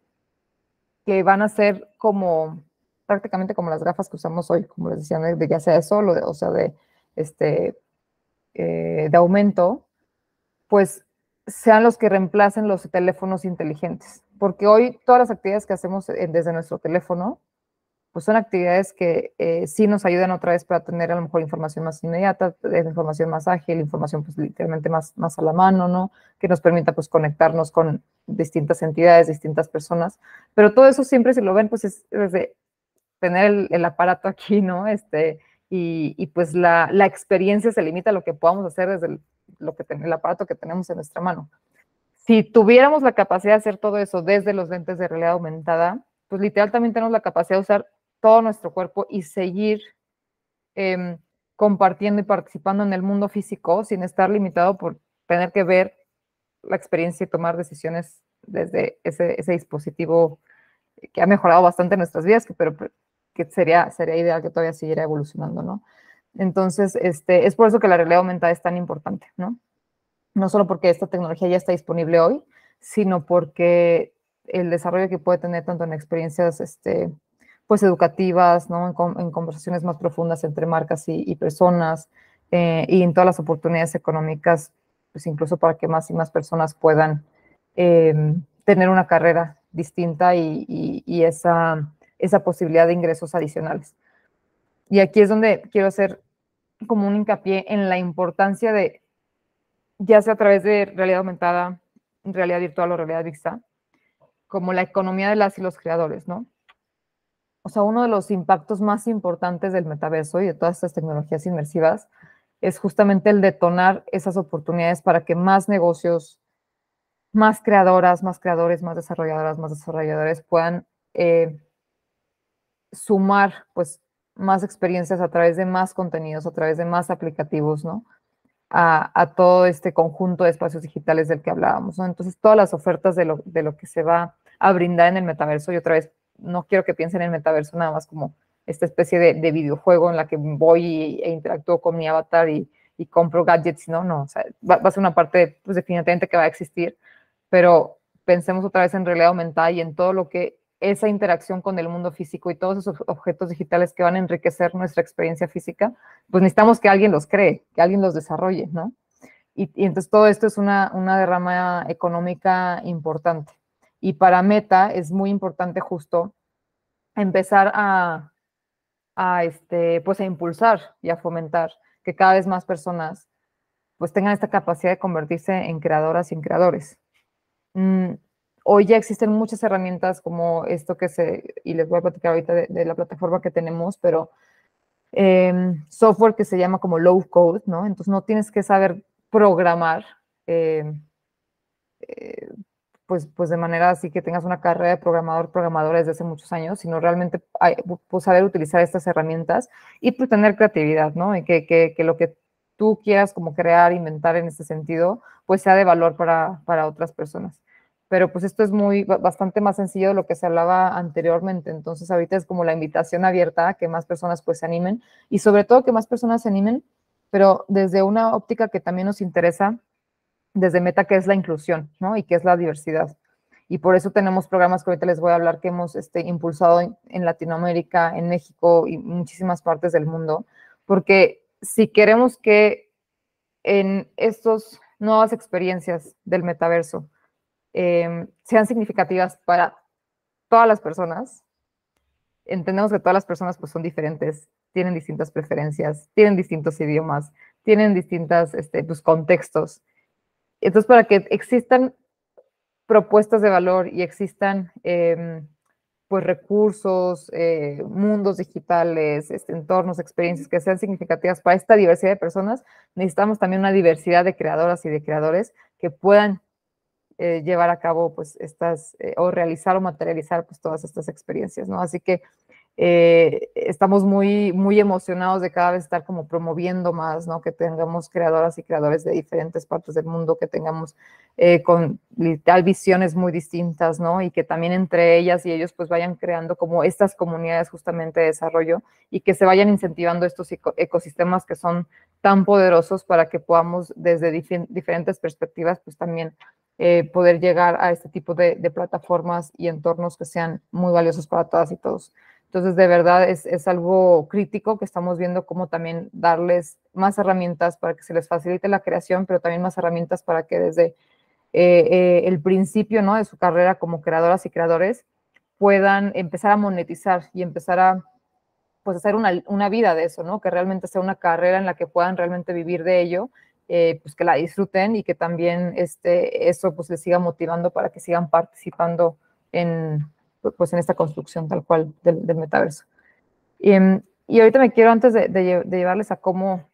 que van a ser como prácticamente como las gafas que usamos hoy, como les decía, de ya sea de sol o, sea de, este, eh, de aumento, pues sean los que reemplacen los teléfonos inteligentes. Porque hoy todas las actividades que hacemos desde nuestro teléfono pues son actividades que eh, sí nos ayudan otra vez para tener a lo mejor información más inmediata, eh, información más ágil, información pues literalmente más, más a la mano, ¿no? Que nos permita pues conectarnos con distintas entidades, distintas personas. Pero todo eso siempre si lo ven pues es desde tener el, aparato aquí, ¿no? Este, y, y pues la, la, experiencia se limita a lo que podamos hacer desde el, lo que el aparato que tenemos en nuestra mano. Si tuviéramos la capacidad de hacer todo eso desde los lentes de realidad aumentada, pues literal también tenemos la capacidad de usar todo nuestro cuerpo y seguir em, compartiendo y participando en el mundo físico sin estar limitado por tener que ver la experiencia y tomar decisiones desde ese, dispositivo que ha mejorado bastante nuestras vidas, pero que sería, sería ideal que todavía siguiera evolucionando, ¿no? Entonces, este, es por eso que la realidad aumentada es tan importante, ¿no? No solo porque esta tecnología ya está disponible hoy, sino porque el desarrollo que puede tener tanto en experiencias este, pues educativas, ¿no? En, conversaciones más profundas entre marcas y, personas eh, y en todas las oportunidades económicas, pues incluso para que más y más personas puedan em, tener una carrera distinta y, esa, esa posibilidad de ingresos adicionales. Y aquí es donde quiero hacer como un hincapié en la importancia de, ya sea a través de realidad aumentada, realidad virtual o realidad mixta, como la economía de las y los creadores, ¿no? o sea, uno de los impactos más importantes del metaverso y de todas estas tecnologías inmersivas es justamente el detonar esas oportunidades para que más negocios, más creadoras, más creadores, más desarrolladoras, más desarrolladores puedan eh, sumar pues más experiencias a través de más contenidos, a través de más aplicativos, ¿no? A, todo este conjunto de espacios digitales del que hablábamos, Entonces, todas las ofertas de lo, de lo que se va a brindar en el metaverso, y otra vez no quiero que piensen en metaverso nada más como esta especie de, videojuego en la que voy e interactúo con mi avatar y, compro gadgets, no, no, va, a ser una parte pues, definitivamente que va a existir, pero pensemos otra vez en realidad aumentada y en todo lo que esa interacción con el mundo físico y todos esos objetos digitales que van a enriquecer nuestra experiencia física, pues necesitamos que alguien los cree, que alguien los desarrolle, ¿no? Y, y entonces todo esto es una derrama económica importante. Y para Meta es muy importante justo empezar a, este, pues a impulsar y a fomentar que cada vez más personas pues tengan esta capacidad de convertirse en creadoras y en creadores. Mm, hoy ya existen muchas herramientas como esto que se, y les voy a platicar ahorita de, la plataforma que tenemos, pero em, software que se llama como low code, ¿no? Entonces no tienes que saber programar em, eh, pues, pues, de manera así que tengas una carrera de programador, programadora desde hace muchos años, sino realmente pues, saber utilizar estas herramientas y pues, tener creatividad, ¿no? Y que, lo que tú quieras como crear, inventar en este sentido, pues sea de valor para, otras personas pero pues esto es muy bastante más sencillo de lo que se hablaba anteriormente, entonces ahorita es como la invitación abierta que más personas pues se animen y sobre todo que más personas se animen, pero desde una óptica que también nos interesa desde Meta que es la inclusión, ¿no? Y que es la diversidad. Y por eso tenemos programas que ahorita les voy a hablar que hemos este, impulsado en, Latinoamérica, en México y muchísimas partes del mundo, porque si queremos que en estas nuevas experiencias del metaverso em, sean significativas para todas las personas, entendemos que todas las personas pues son diferentes, tienen distintas preferencias, tienen distintos idiomas, tienen distintos este, pues, contextos. Entonces, para que existan propuestas de valor y existan em, pues recursos, eh, mundos digitales, este, entornos, experiencias que sean significativas para esta diversidad de personas, necesitamos también una diversidad de creadoras y de creadores que puedan eh, llevar a cabo pues estas eh, o realizar o materializar pues todas estas experiencias, ¿no? Así que eh, estamos muy, muy emocionados de cada vez estar como promoviendo más, ¿no? Que tengamos creadoras y creadores de diferentes partes del mundo, que tengamos eh, con literal visiones muy distintas, ¿no? Y que también entre ellas y ellos pues vayan creando como estas comunidades justamente de desarrollo y que se vayan incentivando estos ecosistemas que son tan poderosos para que podamos desde diferentes perspectivas pues también eh, poder llegar a este tipo de plataformas y entornos que sean muy valiosos para todas y todos. Entonces, de verdad es, algo crítico que estamos viendo cómo también darles más herramientas para que se les facilite la creación, pero también más herramientas para que desde eh, eh, el principio ¿no? de su carrera como creadoras y creadores puedan empezar a monetizar y empezar a pues, hacer una, vida de eso, ¿no? que realmente sea una carrera en la que puedan realmente vivir de ello, eh, pues que la disfruten y que también este, eso pues, les siga motivando para que sigan participando en, pues en esta construcción tal cual del, metaverso. Em, y, ahorita me quiero, antes de, llevarles a cómo,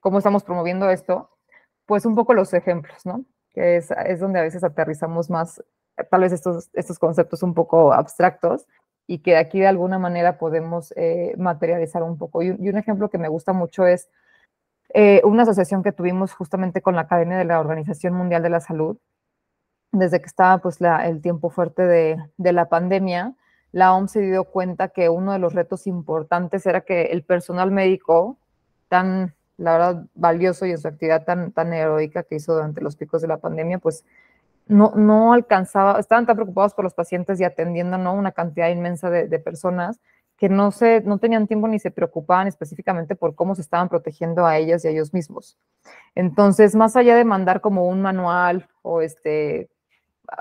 cómo estamos promoviendo esto, pues un poco los ejemplos, ¿no? Que es, donde a veces aterrizamos más, tal vez estos, estos conceptos un poco abstractos y que aquí de alguna manera podemos eh, materializar un poco. Y, un ejemplo que me gusta mucho es eh, una asociación que tuvimos justamente con la Academia de la Organización Mundial de la Salud, desde que estaba pues el tiempo fuerte de, la pandemia, la OMS se dio cuenta que uno de los retos importantes era que el personal médico, tan, la verdad, valioso y en su actividad tan, tan heroica que hizo durante los picos de la pandemia, pues no, no alcanzaba, estaban tan preocupados por los pacientes y atendiendo ¿no? una cantidad inmensa de, personas que no, se, no tenían tiempo ni se preocupaban específicamente por cómo se estaban protegiendo a ellas y a ellos mismos. Entonces, más allá de mandar como un manual o este,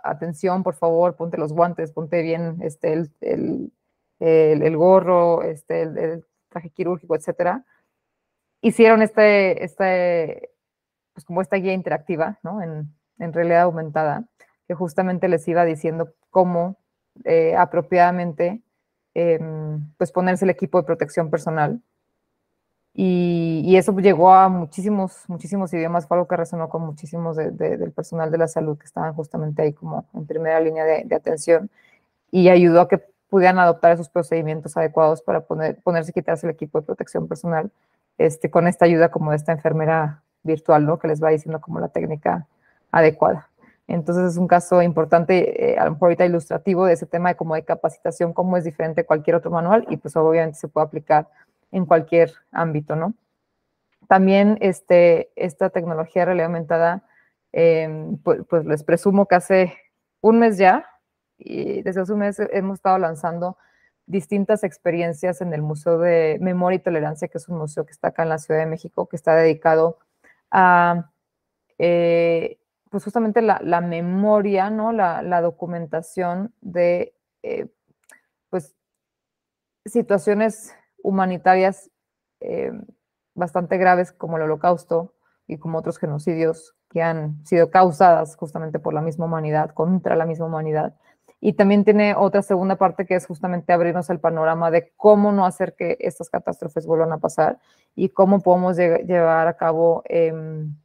atención, por favor, ponte los guantes, ponte bien este, el, gorro, este, el, traje quirúrgico, etcétera. Hicieron este, este, pues, como esta guía interactiva, ¿no? En, en realidad aumentada, que justamente les iba diciendo cómo eh, apropiadamente em, pues ponerse el equipo de protección personal y, eso llegó a muchísimos, muchísimos idiomas, fue algo que resonó con muchísimos del personal de la salud que estaban justamente ahí como en primera línea de, atención y ayudó a que pudieran adoptar esos procedimientos adecuados para ponerse y quitarse el equipo de protección personal este, con esta ayuda como de esta enfermera virtual, ¿no? Que les va diciendo como la técnica adecuada. Entonces es un caso importante, eh, a ahorita ilustrativo de ese tema de cómo de capacitación, cómo es diferente cualquier otro manual y pues obviamente se puede aplicar en cualquier ámbito, ¿no? También este, esta tecnología de realidad aumentada, em, pues, les presumo que hace un mes ya, y desde hace un mes hemos estado lanzando distintas experiencias en el Museo de Memoria y Tolerancia, que es un museo que está acá en la Ciudad de México, que está dedicado a, eh, pues justamente la, memoria, ¿no? La, documentación de, eh, pues, situaciones humanitarias eh, bastante graves como el holocausto y como otros genocidios que han sido causadas justamente por la misma humanidad, contra la misma humanidad. Y también tiene otra segunda parte que es justamente abrirnos el panorama de cómo no hacer que estas catástrofes vuelvan a pasar y cómo podemos llevar a cabo em,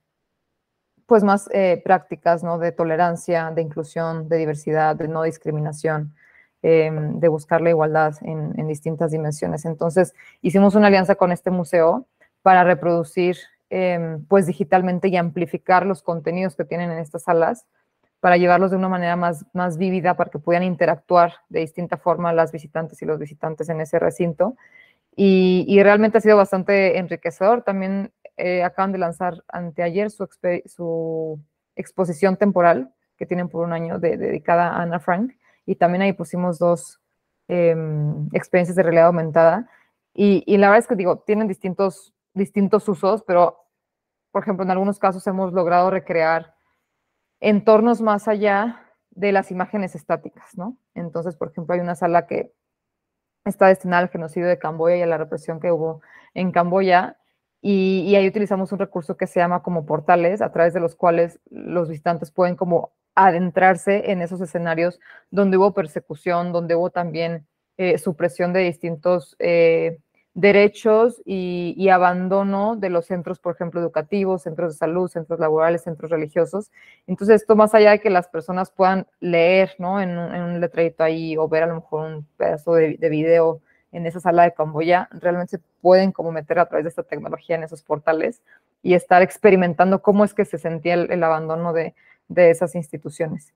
pues más eh, prácticas ¿no? de tolerancia, de inclusión, de diversidad, de no discriminación, Em, de buscar la igualdad en, distintas dimensiones. Entonces, hicimos una alianza con este museo para reproducir, em, pues digitalmente y amplificar los contenidos que tienen en estas salas para llevarlos de una manera más, vívida, para que puedan interactuar de distinta forma las visitantes y los visitantes en ese recinto. Y, realmente ha sido bastante enriquecedor. También eh, acaban de lanzar anteayer su, exposición temporal que tienen por un año dedicada a Ana Frank y también ahí pusimos dos em, experiencias de realidad aumentada. Y, y, la verdad es que digo, tienen distintos, distintos usos, pero por ejemplo, en algunos casos hemos logrado recrear entornos más allá de las imágenes estáticas, ¿no? Entonces, por ejemplo, hay una sala que está destinada al genocidio de Camboya y a la represión que hubo en Camboya, y, ahí utilizamos un recurso que se llama como portales, a través de los cuales los visitantes pueden como adentrarse en esos escenarios donde hubo persecución, donde hubo también eh, supresión de distintos eh, derechos y, abandono de los centros, por ejemplo, educativos, centros de salud, centros laborales, centros religiosos. Entonces, esto más allá de que las personas puedan leer, ¿no? En, un letrerito ahí o ver a lo mejor un pedazo de, video en esa sala de Camboya, realmente se pueden como meter a través de esta tecnología en esos portales y estar experimentando cómo es que se sentía el abandono de, de esas instituciones.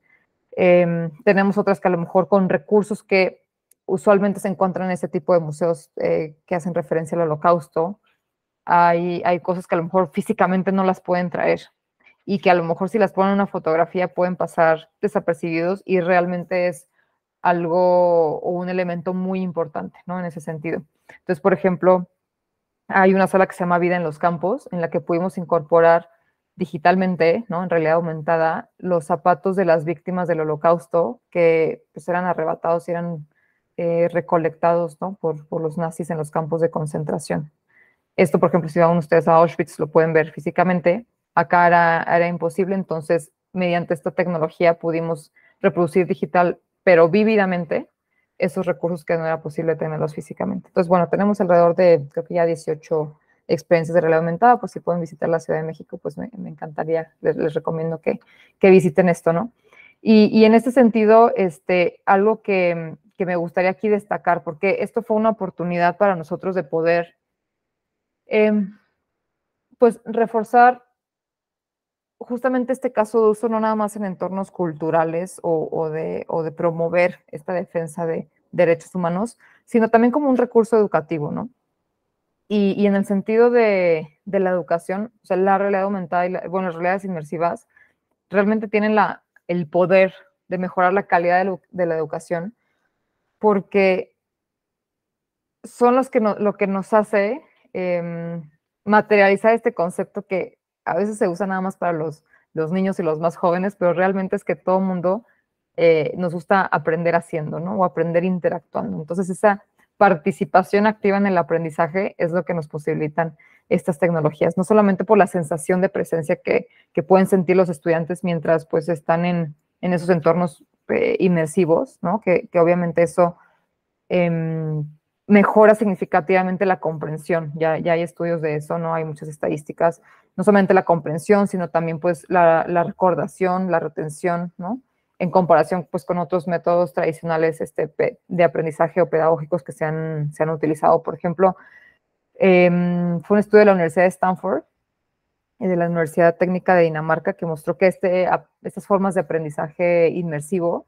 Em, tenemos otras que a lo mejor con recursos que usualmente se encuentran en ese tipo de museos eh, que hacen referencia al holocausto, hay, hay cosas que a lo mejor físicamente no las pueden traer y que a lo mejor si las ponen en una fotografía pueden pasar desapercibidos y realmente es algo o un elemento muy importante, ¿no? En ese sentido. Entonces, por ejemplo, hay una sala que se llama Vida en los Campos, en la que pudimos incorporar digitalmente, ¿no? en realidad aumentada, los zapatos de las víctimas del holocausto que pues, eran arrebatados y eran eh, recolectados por, los nazis en los campos de concentración. Esto, por ejemplo, si van ustedes a Auschwitz, lo pueden ver físicamente. Acá era, era imposible, entonces, mediante esta tecnología pudimos reproducir digital, pero vívidamente, esos recursos que no era posible tenerlos físicamente. Entonces, bueno, tenemos alrededor de, creo que ya 18 experiencias de realidad aumentada, por pues si pueden visitar la Ciudad de México, pues me, encantaría, les, recomiendo que, visiten esto, ¿no? Y, en este sentido, este, algo que, que me gustaría aquí destacar, porque esto fue una oportunidad para nosotros de poder, em, pues, reforzar justamente este caso de uso, no nada más en entornos culturales o, o, de, o de, promover esta defensa de derechos humanos, sino también como un recurso educativo, ¿no? Y, en el sentido de, la educación, o sea, la realidad aumentada y la, bueno, las realidades inmersivas realmente tienen la, el poder de mejorar la calidad de, la educación porque son los que lo que nos hace em, materializar este concepto que a veces se usa nada más para los, los niños y los más jóvenes, pero realmente es que todo mundo eh, nos gusta aprender haciendo, ¿no? O aprender interactuando. Entonces, esa participación activa en el aprendizaje es lo que nos posibilitan estas tecnologías, no solamente por la sensación de presencia que, pueden sentir los estudiantes mientras pues están en, esos entornos eh, inmersivos, ¿no? que, obviamente eso em, mejora significativamente la comprensión, ya, hay estudios de eso, ¿no? hay muchas estadísticas, no solamente la comprensión, sino también pues la, la recordación, la retención, ¿no? en comparación pues, con otros métodos tradicionales este, de aprendizaje o pedagógicos que se han, se han utilizado. Por ejemplo, em, fue un estudio de la Universidad de Stanford y de la Universidad Técnica de Dinamarca que mostró que este, estas formas de aprendizaje inmersivo,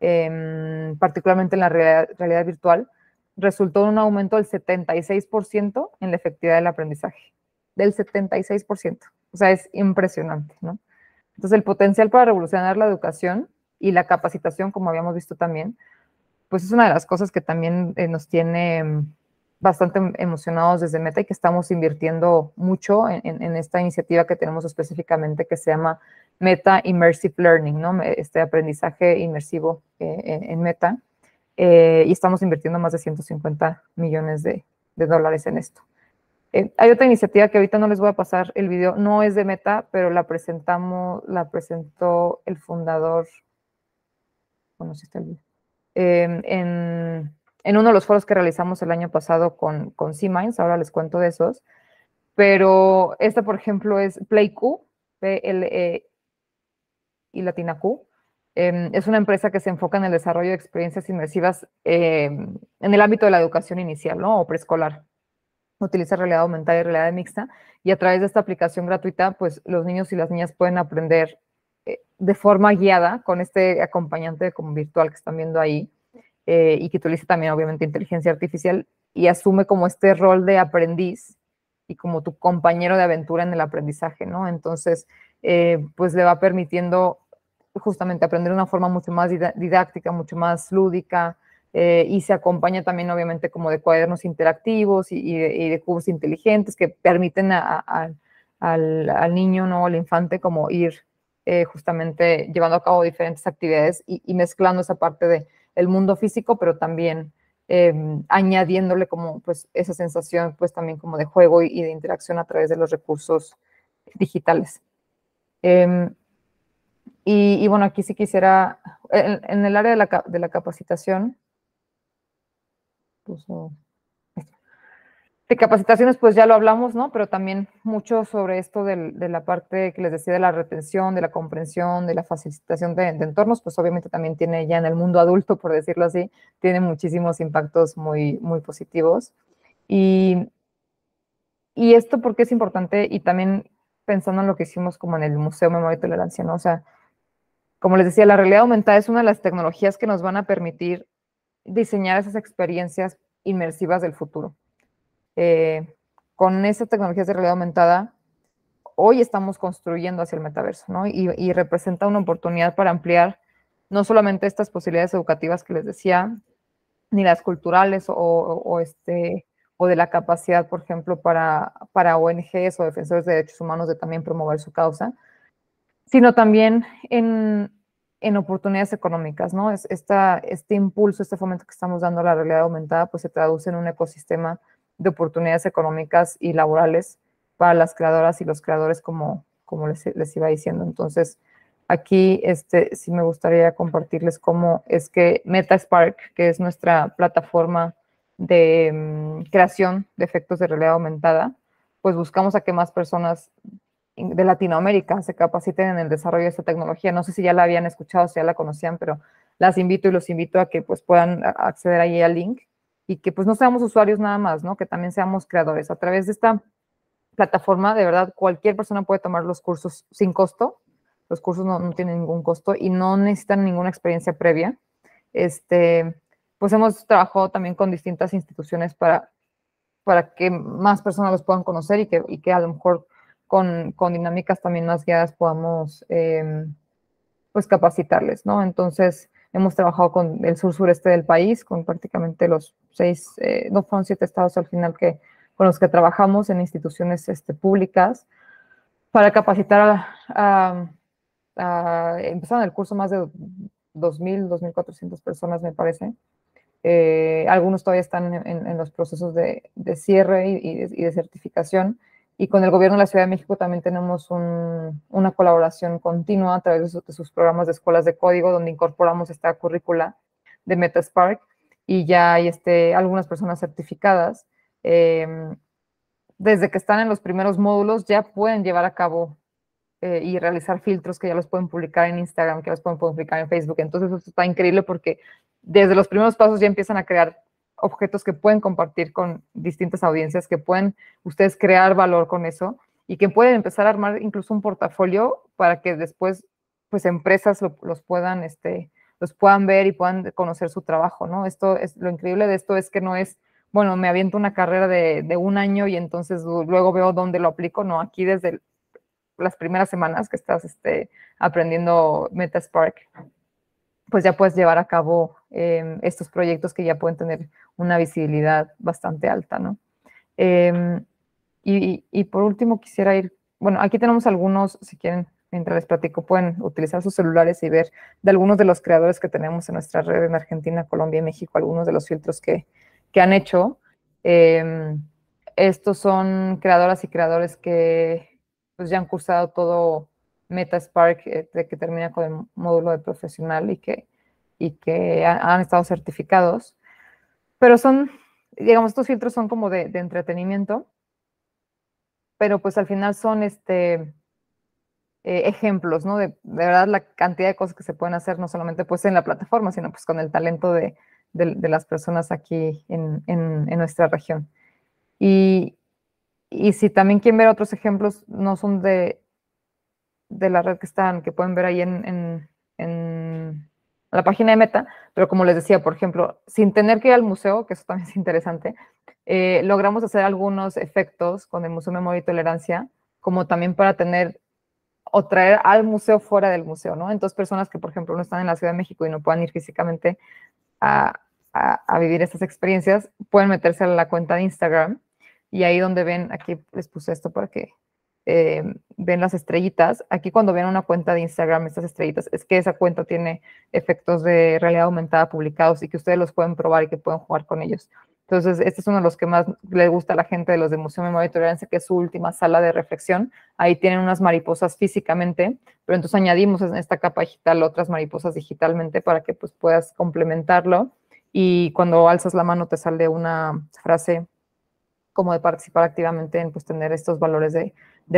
em, particularmente en la realidad, virtual, resultó en un aumento del 76% en la efectividad del aprendizaje. Del 76%. O sea, es impresionante, ¿no? Entonces, el potencial para revolucionar la educación y la capacitación, como habíamos visto también, pues es una de las cosas que también eh, nos tiene mm, bastante em, emocionados desde Meta y que estamos invirtiendo mucho en, en, esta iniciativa que tenemos específicamente que se llama Meta Immersive Learning, ¿no? este aprendizaje inmersivo eh, en, Meta. Eh, y estamos invirtiendo más de 150 millones de, de dólares en esto. hay otra iniciativa que ahorita no les voy a pasar el video, no es de Meta, pero la presentamos, la presentó el fundador Em, en, uno de los foros que realizamos el año pasado con, con C-Minds, ahora les cuento de esos, pero esta, por ejemplo, es PlayQ, P-L-E y latina Q. Em, es una empresa que se enfoca en el desarrollo de experiencias inmersivas em, en el ámbito de la educación inicial o preescolar. Utiliza realidad aumentada y realidad mixta y a través de esta aplicación gratuita, pues los niños y las niñas pueden aprender de forma guiada con este acompañante como virtual que están viendo ahí eh, y que utiliza también obviamente inteligencia artificial y asume como este rol de aprendiz y como tu compañero de aventura en el aprendizaje, ¿no? Entonces, eh, pues le va permitiendo justamente aprender de una forma mucho más didáctica, mucho más lúdica, eh, y se acompaña también obviamente como de cuadernos interactivos y, de, cubos inteligentes que permiten al, al, niño ¿no? al infante como ir eh, justamente llevando a cabo diferentes actividades y, mezclando esa parte de el mundo físico, pero también em, añadiéndole como pues esa sensación pues también como de juego y, de interacción a través de los recursos digitales. Em, y, bueno, aquí sí quisiera, en, el área de la, capacitación, pues, de capacitaciones, pues ya lo hablamos, ¿no? Pero también mucho sobre esto de la parte que les decía de la retención, de la comprensión, de la facilitación de, entornos, pues obviamente también tiene ya en el mundo adulto, por decirlo así, tiene muchísimos impactos muy, muy positivos. Y, y esto porque es importante y también pensando en lo que hicimos como en el Museo Memoria y Tolerancia, ¿no? O sea, como les decía, la realidad aumentada es una de las tecnologías que nos van a permitir diseñar esas experiencias inmersivas del futuro. Eh, con esas tecnologías de realidad aumentada, hoy estamos construyendo hacia el metaverso, ¿no? Y, representa una oportunidad para ampliar no solamente estas posibilidades educativas que les decía, ni las culturales o, este, o de la capacidad, por ejemplo, para, para ONGs o defensores de derechos humanos de también promover su causa, sino también en, oportunidades económicas, ¿no? Es, este impulso, este fomento que estamos dando a la realidad aumentada, pues se traduce en un ecosistema de oportunidades económicas y laborales para las creadoras y los creadores, como, como les, iba diciendo. Entonces, aquí este, sí me gustaría compartirles cómo es que Metaspark, que es nuestra plataforma de mm, creación de efectos de realidad aumentada, pues buscamos a que más personas de Latinoamérica se capaciten en el desarrollo de esta tecnología. No sé si ya la habían escuchado, si ya la conocían, pero las invito y los invito a que pues, puedan acceder allí al link y que pues no seamos usuarios nada más, ¿no? Que también seamos creadores. A través de esta plataforma, de verdad, cualquier persona puede tomar los cursos sin costo. Los cursos no, tienen ningún costo y no necesitan ninguna experiencia previa. Este, pues hemos trabajado también con distintas instituciones para, para que más personas los puedan conocer y que, y que a lo mejor con, con, dinámicas también más guiadas podamos em, pues capacitarles, ¿no? Entonces, Hemos trabajado con el sur-sureste del país, con prácticamente los seis, eh, no fueron siete estados al final que, con los que trabajamos en instituciones este, públicas para capacitar a, empezaron el curso más de 2.000, 2.400 personas, me parece. Eh, algunos todavía están en, los procesos de, cierre y, y, de, certificación. Y con el gobierno de la Ciudad de México también tenemos una colaboración continua a través de sus, programas de escuelas de código, donde incorporamos esta currícula de Metaspark y ya hay este, algunas personas certificadas. Em, desde que están en los primeros módulos ya pueden llevar a cabo eh, y realizar filtros que ya los pueden publicar en Instagram, que los pueden publicar en Facebook. Entonces eso está increíble porque desde los primeros pasos ya empiezan a crear objetos que pueden compartir con distintas audiencias, que pueden ustedes crear valor con eso y que pueden empezar a armar incluso un portafolio para que después pues empresas los puedan este, los puedan ver y puedan conocer su trabajo, ¿no? Esto es lo increíble de esto es que no es bueno, me aviento una carrera de, un año y entonces luego veo dónde lo aplico, no, aquí desde las primeras semanas que estás este, aprendiendo Metaspark pues ya puedes llevar a cabo em, estos proyectos que ya pueden tener una visibilidad bastante alta, ¿no? Em, y, por último quisiera ir, bueno, aquí tenemos algunos, si quieren, mientras les platico, pueden utilizar sus celulares y ver de algunos de los creadores que tenemos en nuestra red en Argentina, Colombia y México, algunos de los filtros que, han hecho. Em, estos son creadoras y creadores que pues, ya han cursado todo MetaSpark eh, de que termina con el módulo de profesional y que, y que han, estado certificados. Pero son, digamos, estos filtros son como de, entretenimiento, pero pues al final son este, eh, ejemplos, ¿no? De, verdad la cantidad de cosas que se pueden hacer, no solamente pues en la plataforma, sino pues con el talento de, de, las personas aquí en, en, nuestra región. Y, y si también quieren ver otros ejemplos, no son de, de la red que están, que pueden ver ahí en, en, la página de Meta, pero como les decía, por ejemplo, sin tener que ir al museo, que eso también es interesante, eh, logramos hacer algunos efectos con el Museo Memoria y Tolerancia, como también para tener o traer al museo fuera del museo, ¿no? Entonces, personas que, por ejemplo, no están en la Ciudad de México y no puedan ir físicamente a vivir estas experiencias, pueden meterse a la cuenta de Instagram y ahí donde ven, aquí les puse esto para que eh, ven las estrellitas, aquí cuando ven una cuenta de Instagram, estas estrellitas, es que esa cuenta tiene efectos de realidad aumentada publicados y que ustedes los pueden probar y que pueden jugar con ellos. Entonces, este es uno de los que más le gusta a la gente de los de Museo Memoria y que es su última sala de reflexión. Ahí tienen unas mariposas físicamente, pero entonces añadimos en esta capa digital otras mariposas digitalmente para que pues, puedas complementarlo. Y cuando alzas la mano te sale una frase como de participar activamente en pues, tener estos valores de,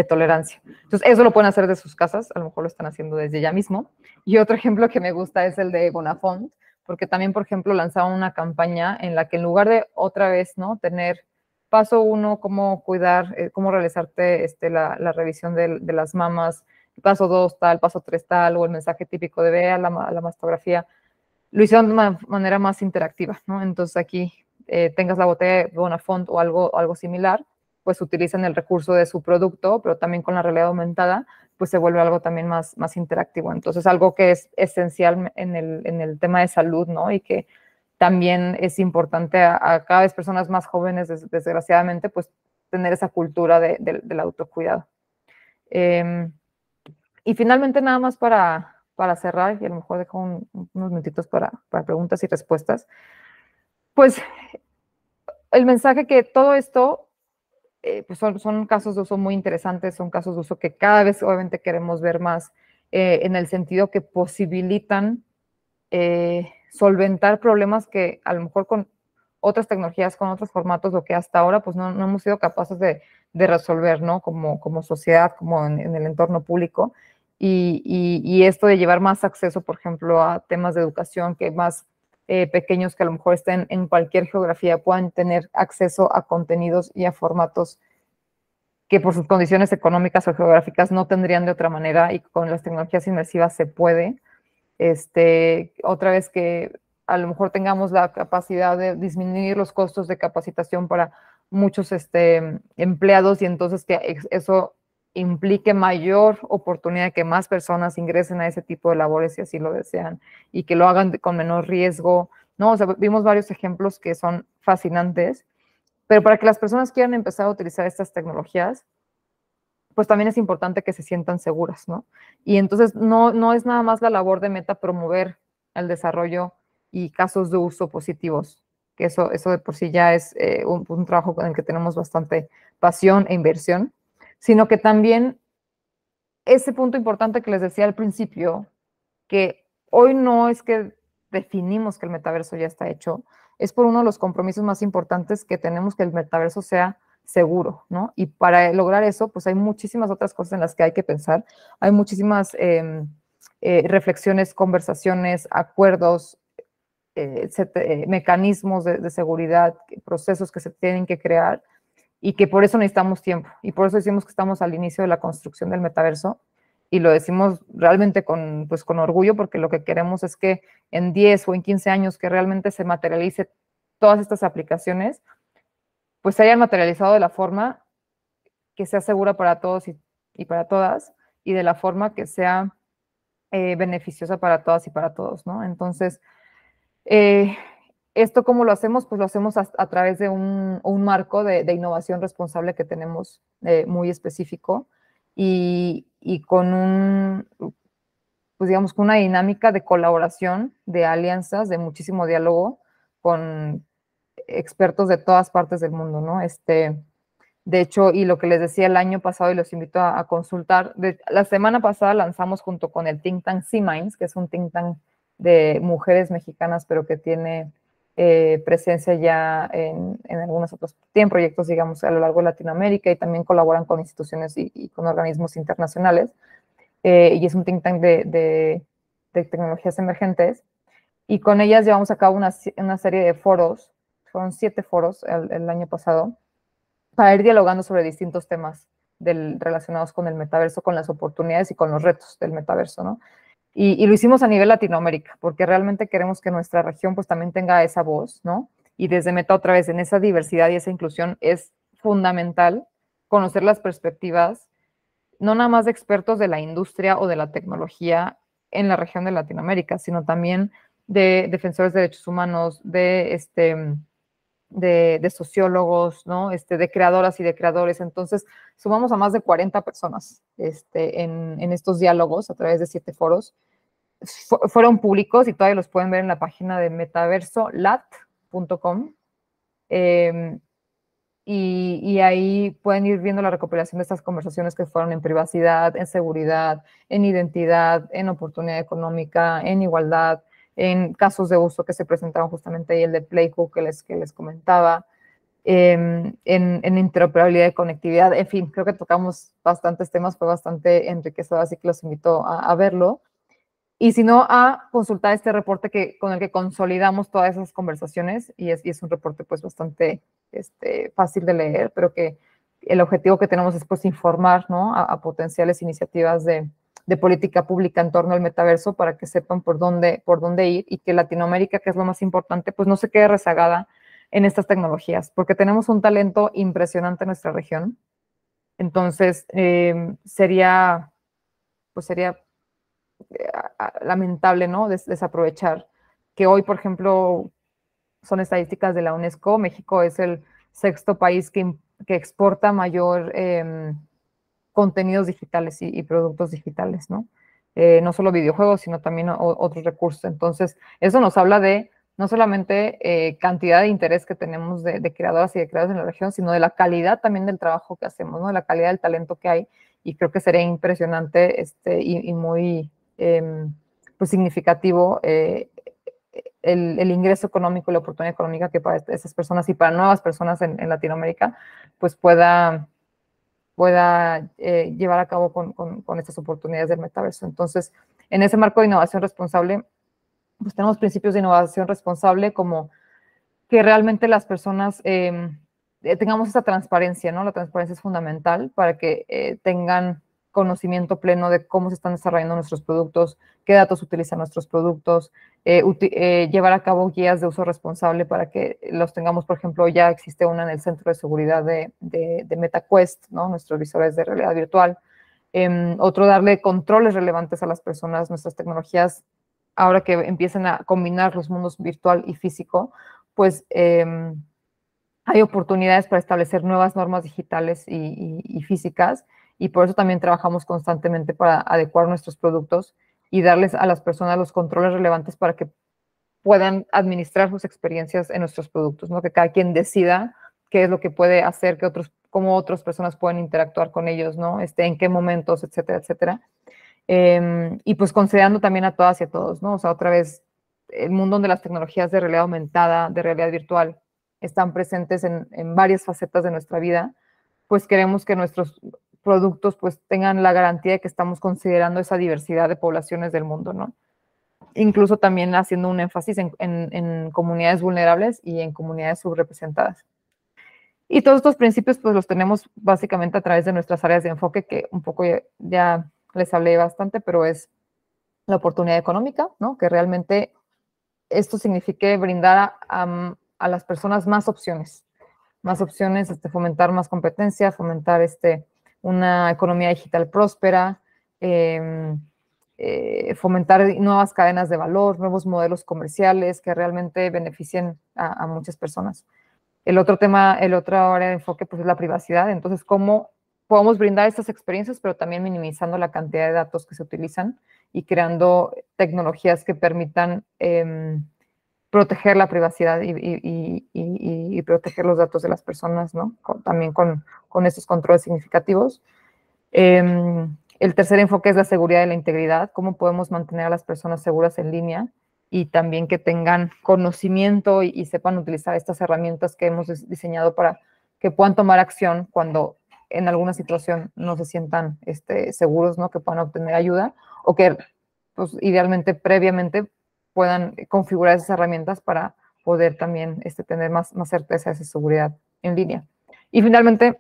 tolerancia. Entonces, eso lo pueden hacer de sus casas, a lo mejor lo están haciendo desde ya mismo. Y otro ejemplo que me gusta es el de Bonafont, porque también, por ejemplo, lanzaban una campaña en la que en lugar de otra vez, ¿no? Tener paso uno, cómo cuidar, eh, cómo realizarte este, la, revisión de, las mamas, paso dos tal, paso tres tal, o el mensaje típico de vea la, la mastografía, lo hicieron de una manera más interactiva, ¿no? Entonces aquí eh, tengas la botella de Bonafont o algo, algo similar, pues utilizan el recurso de su producto, pero también con la realidad aumentada, pues se vuelve algo también más, interactivo. Entonces, algo que es esencial en el, tema de salud, ¿no? Y que también es importante a, cada vez personas más jóvenes, desgraciadamente, pues tener esa cultura de, del autocuidado. Em, y finalmente, nada más para, cerrar, y a lo mejor dejo unos minutitos para, para preguntas y respuestas pues el mensaje que todo esto, eh, pues son, casos de uso muy interesantes, son casos de uso que cada vez obviamente queremos ver más eh, en el sentido que posibilitan eh, solventar problemas que a lo mejor con otras tecnologías, con otros formatos, lo que hasta ahora pues no, hemos sido capaces de, resolver, ¿no? Como, como sociedad, como en, el entorno público. Y, y, esto de llevar más acceso, por ejemplo, a temas de educación, que más eh, pequeños que a lo mejor estén en cualquier geografía puedan tener acceso a contenidos y a formatos que por sus condiciones económicas o geográficas no tendrían de otra manera y con las tecnologías inmersivas se puede. Este, otra vez que a lo mejor tengamos la capacidad de disminuir los costos de capacitación para muchos este, empleados y entonces que eso implique mayor oportunidad de que más personas ingresen a ese tipo de labores si así lo desean y que lo hagan con menor riesgo. No, o vimos varios ejemplos que son fascinantes, pero para que las personas quieran empezar a utilizar estas tecnologías, pues también es importante que se sientan seguras, ¿no? Y entonces no, no es nada más la labor de Meta promover el desarrollo y casos de uso positivos, que eso, eso de por sí ya es eh, un, un trabajo con el que tenemos bastante pasión e inversión, sino que también ese punto importante que les decía al principio, que hoy no es que definimos que el metaverso ya está hecho, es por uno de los compromisos más importantes que tenemos que el metaverso sea seguro, ¿no? Y para lograr eso, pues hay muchísimas otras cosas en las que hay que pensar, hay muchísimas em, eh, reflexiones, conversaciones, acuerdos, eh, eh, mecanismos de seguridad, procesos que se tienen que crear y que por eso necesitamos tiempo y por eso decimos que estamos al inicio de la construcción del metaverso y lo decimos realmente con, pues, con orgullo porque lo que queremos es que en 10 o en 15 años que realmente se materialice todas estas aplicaciones, pues se hayan materializado de la forma que sea segura para todos y, y para todas y de la forma que sea eh, beneficiosa para todas y para todos, ¿no? Entonces, eh, ¿Esto cómo lo hacemos? Pues lo hacemos a, través de un, marco de, innovación responsable que tenemos eh, muy específico y, con un, pues digamos, con una dinámica de colaboración, de alianzas, de muchísimo diálogo con expertos de todas partes del mundo, ¿no? Este, de hecho, y lo que les decía el año pasado y los invito a, consultar, la semana pasada lanzamos junto con el think tank c que es un think tank de mujeres mexicanas, pero que tiene eh, presencia ya en, algunos otros 100 proyectos, digamos, a lo largo de Latinoamérica y también colaboran con instituciones y, con organismos internacionales. Eh, y es un think tank de, tecnologías emergentes. Y con ellas llevamos a cabo una, serie de foros, fueron siete foros el, año pasado, para ir dialogando sobre distintos temas del, relacionados con el metaverso, con las oportunidades y con los retos del metaverso, ¿no? Y, lo hicimos a nivel Latinoamérica, porque realmente queremos que nuestra región pues también tenga esa voz, ¿no? Y desde Meta otra vez, en esa diversidad y esa inclusión es fundamental conocer las perspectivas, no nada más de expertos de la industria o de la tecnología en la región de Latinoamérica, sino también de defensores de derechos humanos, de, este, de, sociólogos, ¿no? Este, de creadoras y de creadores. Entonces, sumamos a más de 40 personas este, en, en estos diálogos a través de siete foros fueron públicos y todavía los pueden ver en la página de metaversolat.com. Em, y, ahí pueden ir viendo la recopilación de estas conversaciones que fueron en privacidad, en seguridad, en identidad, en oportunidad económica, en igualdad, en casos de uso que se presentaron justamente ahí, el de Playbook que les, que les comentaba, em, en, interoperabilidad y conectividad. En fin, creo que tocamos bastantes temas, fue bastante enriquecedor, así que los invito a verlo y si no, a consultar este reporte que, con el que consolidamos todas esas conversaciones y es, es un reporte pues bastante este, fácil de leer, pero que el objetivo que tenemos es pues informar a, potenciales iniciativas de, política pública en torno al metaverso para que sepan por dónde, por dónde ir y que Latinoamérica, que es lo más importante, pues no se quede rezagada en estas tecnologías, porque tenemos un talento impresionante en nuestra región. Entonces, em, sería, pues sería lamentable, ¿no? desaprovechar. Que hoy, por ejemplo, son estadísticas de la UNESCO, México es el sexto país que, que exporta mayor em, contenidos digitales y, productos digitales, ¿no? Eh, no solo videojuegos, sino también otros recursos. Entonces, eso nos habla de no solamente eh, cantidad de interés que tenemos de, creadoras y de creadores en la región, sino de la calidad también del trabajo que hacemos, ¿no? De la calidad del talento que hay. Y creo que sería impresionante este, y muy Em, pues significativo eh, el, el, ingreso económico, y la oportunidad económica que para esas personas y para nuevas personas en, Latinoamérica, pues pueda, pueda eh, llevar a cabo con, con, estas oportunidades del metaverso. Entonces, en ese marco de innovación responsable, pues tenemos principios de innovación responsable como que realmente las personas em, eh, tengamos esa transparencia, ¿no? La transparencia es fundamental para que tengan conocimiento pleno de cómo se están desarrollando nuestros productos, qué datos utilizan nuestros productos, eh, eh, llevar a cabo guías de uso responsable para que los tengamos, por ejemplo, ya existe una en el Centro de Seguridad de, MetaQuest, nuestros visores de realidad virtual. Em, otro, darle controles relevantes a las personas, nuestras tecnologías, ahora que empiezan a combinar los mundos virtual y físico, pues em, hay oportunidades para establecer nuevas normas digitales y físicas y por eso también trabajamos constantemente para adecuar nuestros productos y darles a las personas los controles relevantes para que puedan administrar sus experiencias en nuestros productos, ¿no? Que cada quien decida qué es lo que puede hacer, que otros, cómo otras personas pueden interactuar con ellos, ¿no? Este, en qué momentos, etcétera, etcétera. Em, y pues considerando también a todas y a todos, ¿no? O sea, otra vez, el mundo donde las tecnologías de realidad aumentada, de realidad virtual, están presentes en, en varias facetas de nuestra vida, pues queremos que nuestros productos pues tengan la garantía de que estamos considerando esa diversidad de poblaciones del mundo, ¿no? Incluso también haciendo un énfasis en, en, comunidades vulnerables y en comunidades subrepresentadas. Y todos estos principios pues los tenemos básicamente a través de nuestras áreas de enfoque que un poco ya, les hablé bastante, pero es la oportunidad económica, ¿no? Que realmente esto signifique brindar a, a, a las personas más opciones, más opciones, este, fomentar más competencia, fomentar este, una economía digital próspera, em, eh, fomentar nuevas cadenas de valor, nuevos modelos comerciales que realmente beneficien a, muchas personas. El otro tema, el otro área de enfoque pues, es la privacidad. Entonces, cómo podemos brindar estas experiencias, pero también minimizando la cantidad de datos que se utilizan y creando tecnologías que permitan em, proteger la privacidad y, proteger los datos de las personas, ¿no? también con, estos controles significativos. Em, el tercer enfoque es la seguridad y la integridad, cómo podemos mantener a las personas seguras en línea y también que tengan conocimiento y, sepan utilizar estas herramientas que hemos diseñado para que puedan tomar acción cuando en alguna situación no se sientan este, seguros, ¿no? Que puedan obtener ayuda o que, pues, idealmente, previamente puedan eh, configurar esas herramientas para poder también este, tener más, más certeza de seguridad en línea. Y finalmente,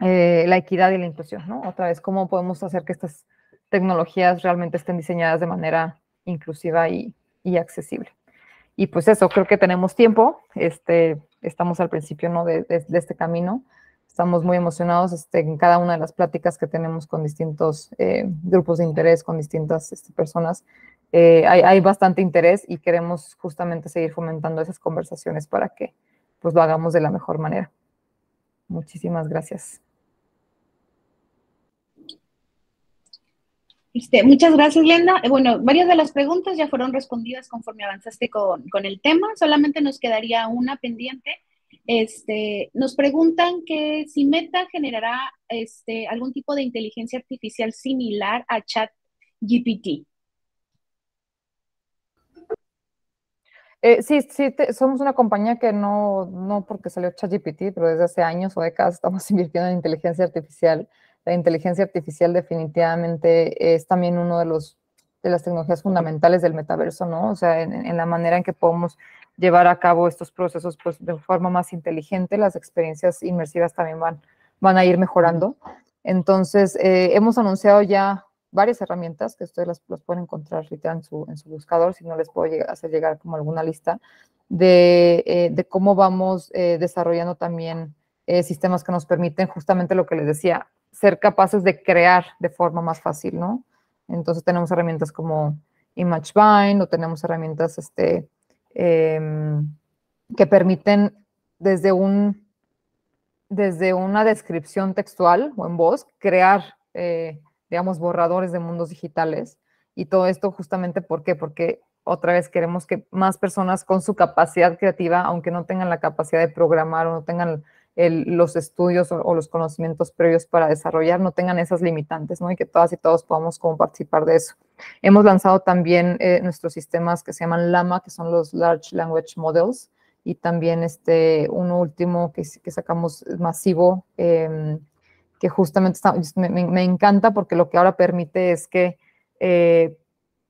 eh, la equidad y la inclusión, ¿no? Otra vez, cómo podemos hacer que estas tecnologías realmente estén diseñadas de manera inclusiva y, y accesible. Y pues eso, creo que tenemos tiempo, este, estamos al principio ¿no? de, este camino, estamos muy emocionados este, en cada una de las pláticas que tenemos con distintos eh, grupos de interés, con distintas este, personas, eh, hay, bastante interés y queremos justamente seguir fomentando esas conversaciones para que pues lo hagamos de la mejor manera. Muchísimas gracias. Este, muchas gracias, Glenda. Eh, bueno, varias de las preguntas ya fueron respondidas conforme avanzaste con, el tema. Solamente nos quedaría una pendiente. Este, nos preguntan que si Meta generará este, algún tipo de inteligencia artificial similar a ChatGPT. Eh, sí, sí, somos una compañía que no, no porque salió ChatGPT, pero desde hace años o décadas estamos *laughs* invirtiendo en inteligencia artificial. La inteligencia artificial definitivamente es también uno de los de las tecnologías fundamentales del metaverso, ¿no? O sea, en, la manera en que podemos llevar a cabo estos procesos pues, de forma más inteligente, las experiencias inmersivas también van, van a ir mejorando. Entonces, eh, hemos anunciado ya varias herramientas que ustedes las, pueden encontrar ahorita en su, en su buscador, si no les puedo hacer llegar como alguna lista de, eh, cómo vamos eh, desarrollando también eh, sistemas que nos permiten justamente lo que les decía, ser capaces de crear de forma más fácil, ¿no? Entonces tenemos herramientas como ImageBind o tenemos herramientas este, em, que permiten desde un desde una descripción textual o en voz, crear digamos, borradores de mundos digitales. Y todo esto justamente ¿por qué? porque otra vez queremos que más personas con su capacidad creativa, aunque no tengan la capacidad de programar o no tengan el, los estudios o, los conocimientos previos para desarrollar no tengan esas limitantes, ¿no? Y que todas y todos podamos como participar de eso. Hemos lanzado también eh, nuestros sistemas que se llaman LAMA, que son los Large Language Models, y también este, uno último que, que sacamos masivo, em, que justamente me, encanta porque lo que ahora permite es que eh,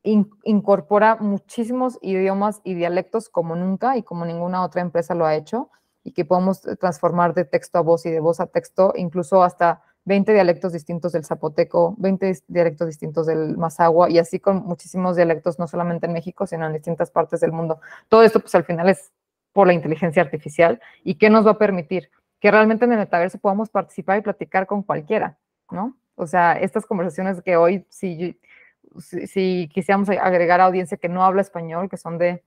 incorpora muchísimos idiomas y dialectos como nunca y como ninguna otra empresa lo ha hecho y que podemos transformar de texto a voz y de voz a texto, incluso hasta 20 dialectos distintos del zapoteco, 20 dialectos distintos del mazahua, y así con muchísimos dialectos, no solamente en México, sino en distintas partes del mundo. Todo esto pues al final es por la inteligencia artificial y qué nos va a permitir que realmente en el metaverso podamos participar y platicar con cualquiera, ¿no? O sea, estas conversaciones que hoy, si, si, quisiéramos agregar a audiencia que no habla español, que son de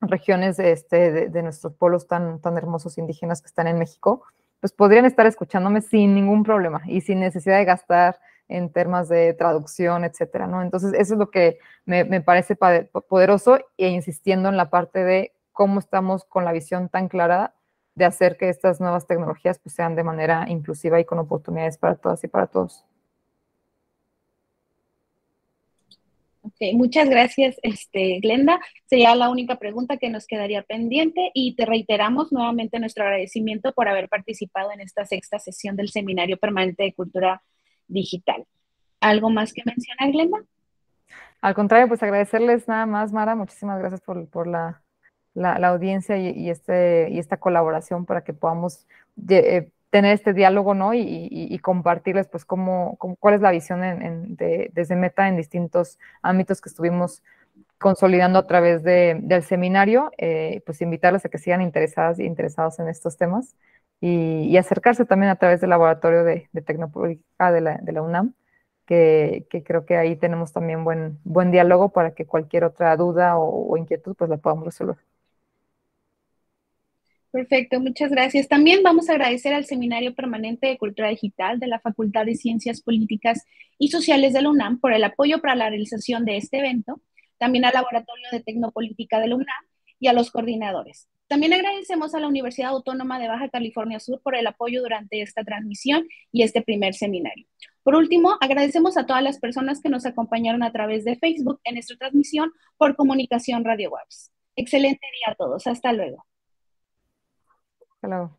regiones de, este, de, nuestros pueblos tan, tan hermosos indígenas que están en México, pues podrían estar escuchándome sin ningún problema y sin necesidad de gastar en temas de traducción, etcétera, ¿no? Entonces, eso es lo que me, me parece poderoso e insistiendo en la parte de cómo estamos con la visión tan clara de hacer que estas nuevas tecnologías pues, sean de manera inclusiva y con oportunidades para todas y para todos. Okay, muchas gracias, este, Glenda. Sería la única pregunta que nos quedaría pendiente y te reiteramos nuevamente nuestro agradecimiento por haber participado en esta sexta sesión del Seminario Permanente de Cultura Digital. ¿Algo más que mencionar, Glenda? Al contrario, pues agradecerles nada más, Mara. Muchísimas gracias por la la, audiencia y, este, y esta colaboración para que podamos eh, tener este diálogo, ¿no? Y, compartirles, pues, cómo, cuál es la visión de, desde Meta en distintos ámbitos que estuvimos consolidando a través de, del seminario, eh, pues invitarles a que sigan interesadas interesados en estos temas y, acercarse también a través del laboratorio de, de tecnopolítica de la, UNAM, que, creo que ahí tenemos también buen, buen diálogo para que cualquier otra duda o, o inquietud pues la podamos resolver. Perfecto, muchas gracias. También vamos a agradecer al Seminario Permanente de Cultura Digital de la Facultad de Ciencias Políticas y Sociales de la UNAM por el apoyo para la realización de este evento, también al Laboratorio de Tecnopolítica de la UNAM y a los coordinadores. También agradecemos a la Universidad Autónoma de Baja California Sur por el apoyo durante esta transmisión y este primer seminario. Por último, agradecemos a todas las personas que nos acompañaron a través de Facebook en nuestra transmisión por Comunicación Radio Waves. Excelente día a todos. Hasta luego. Hello.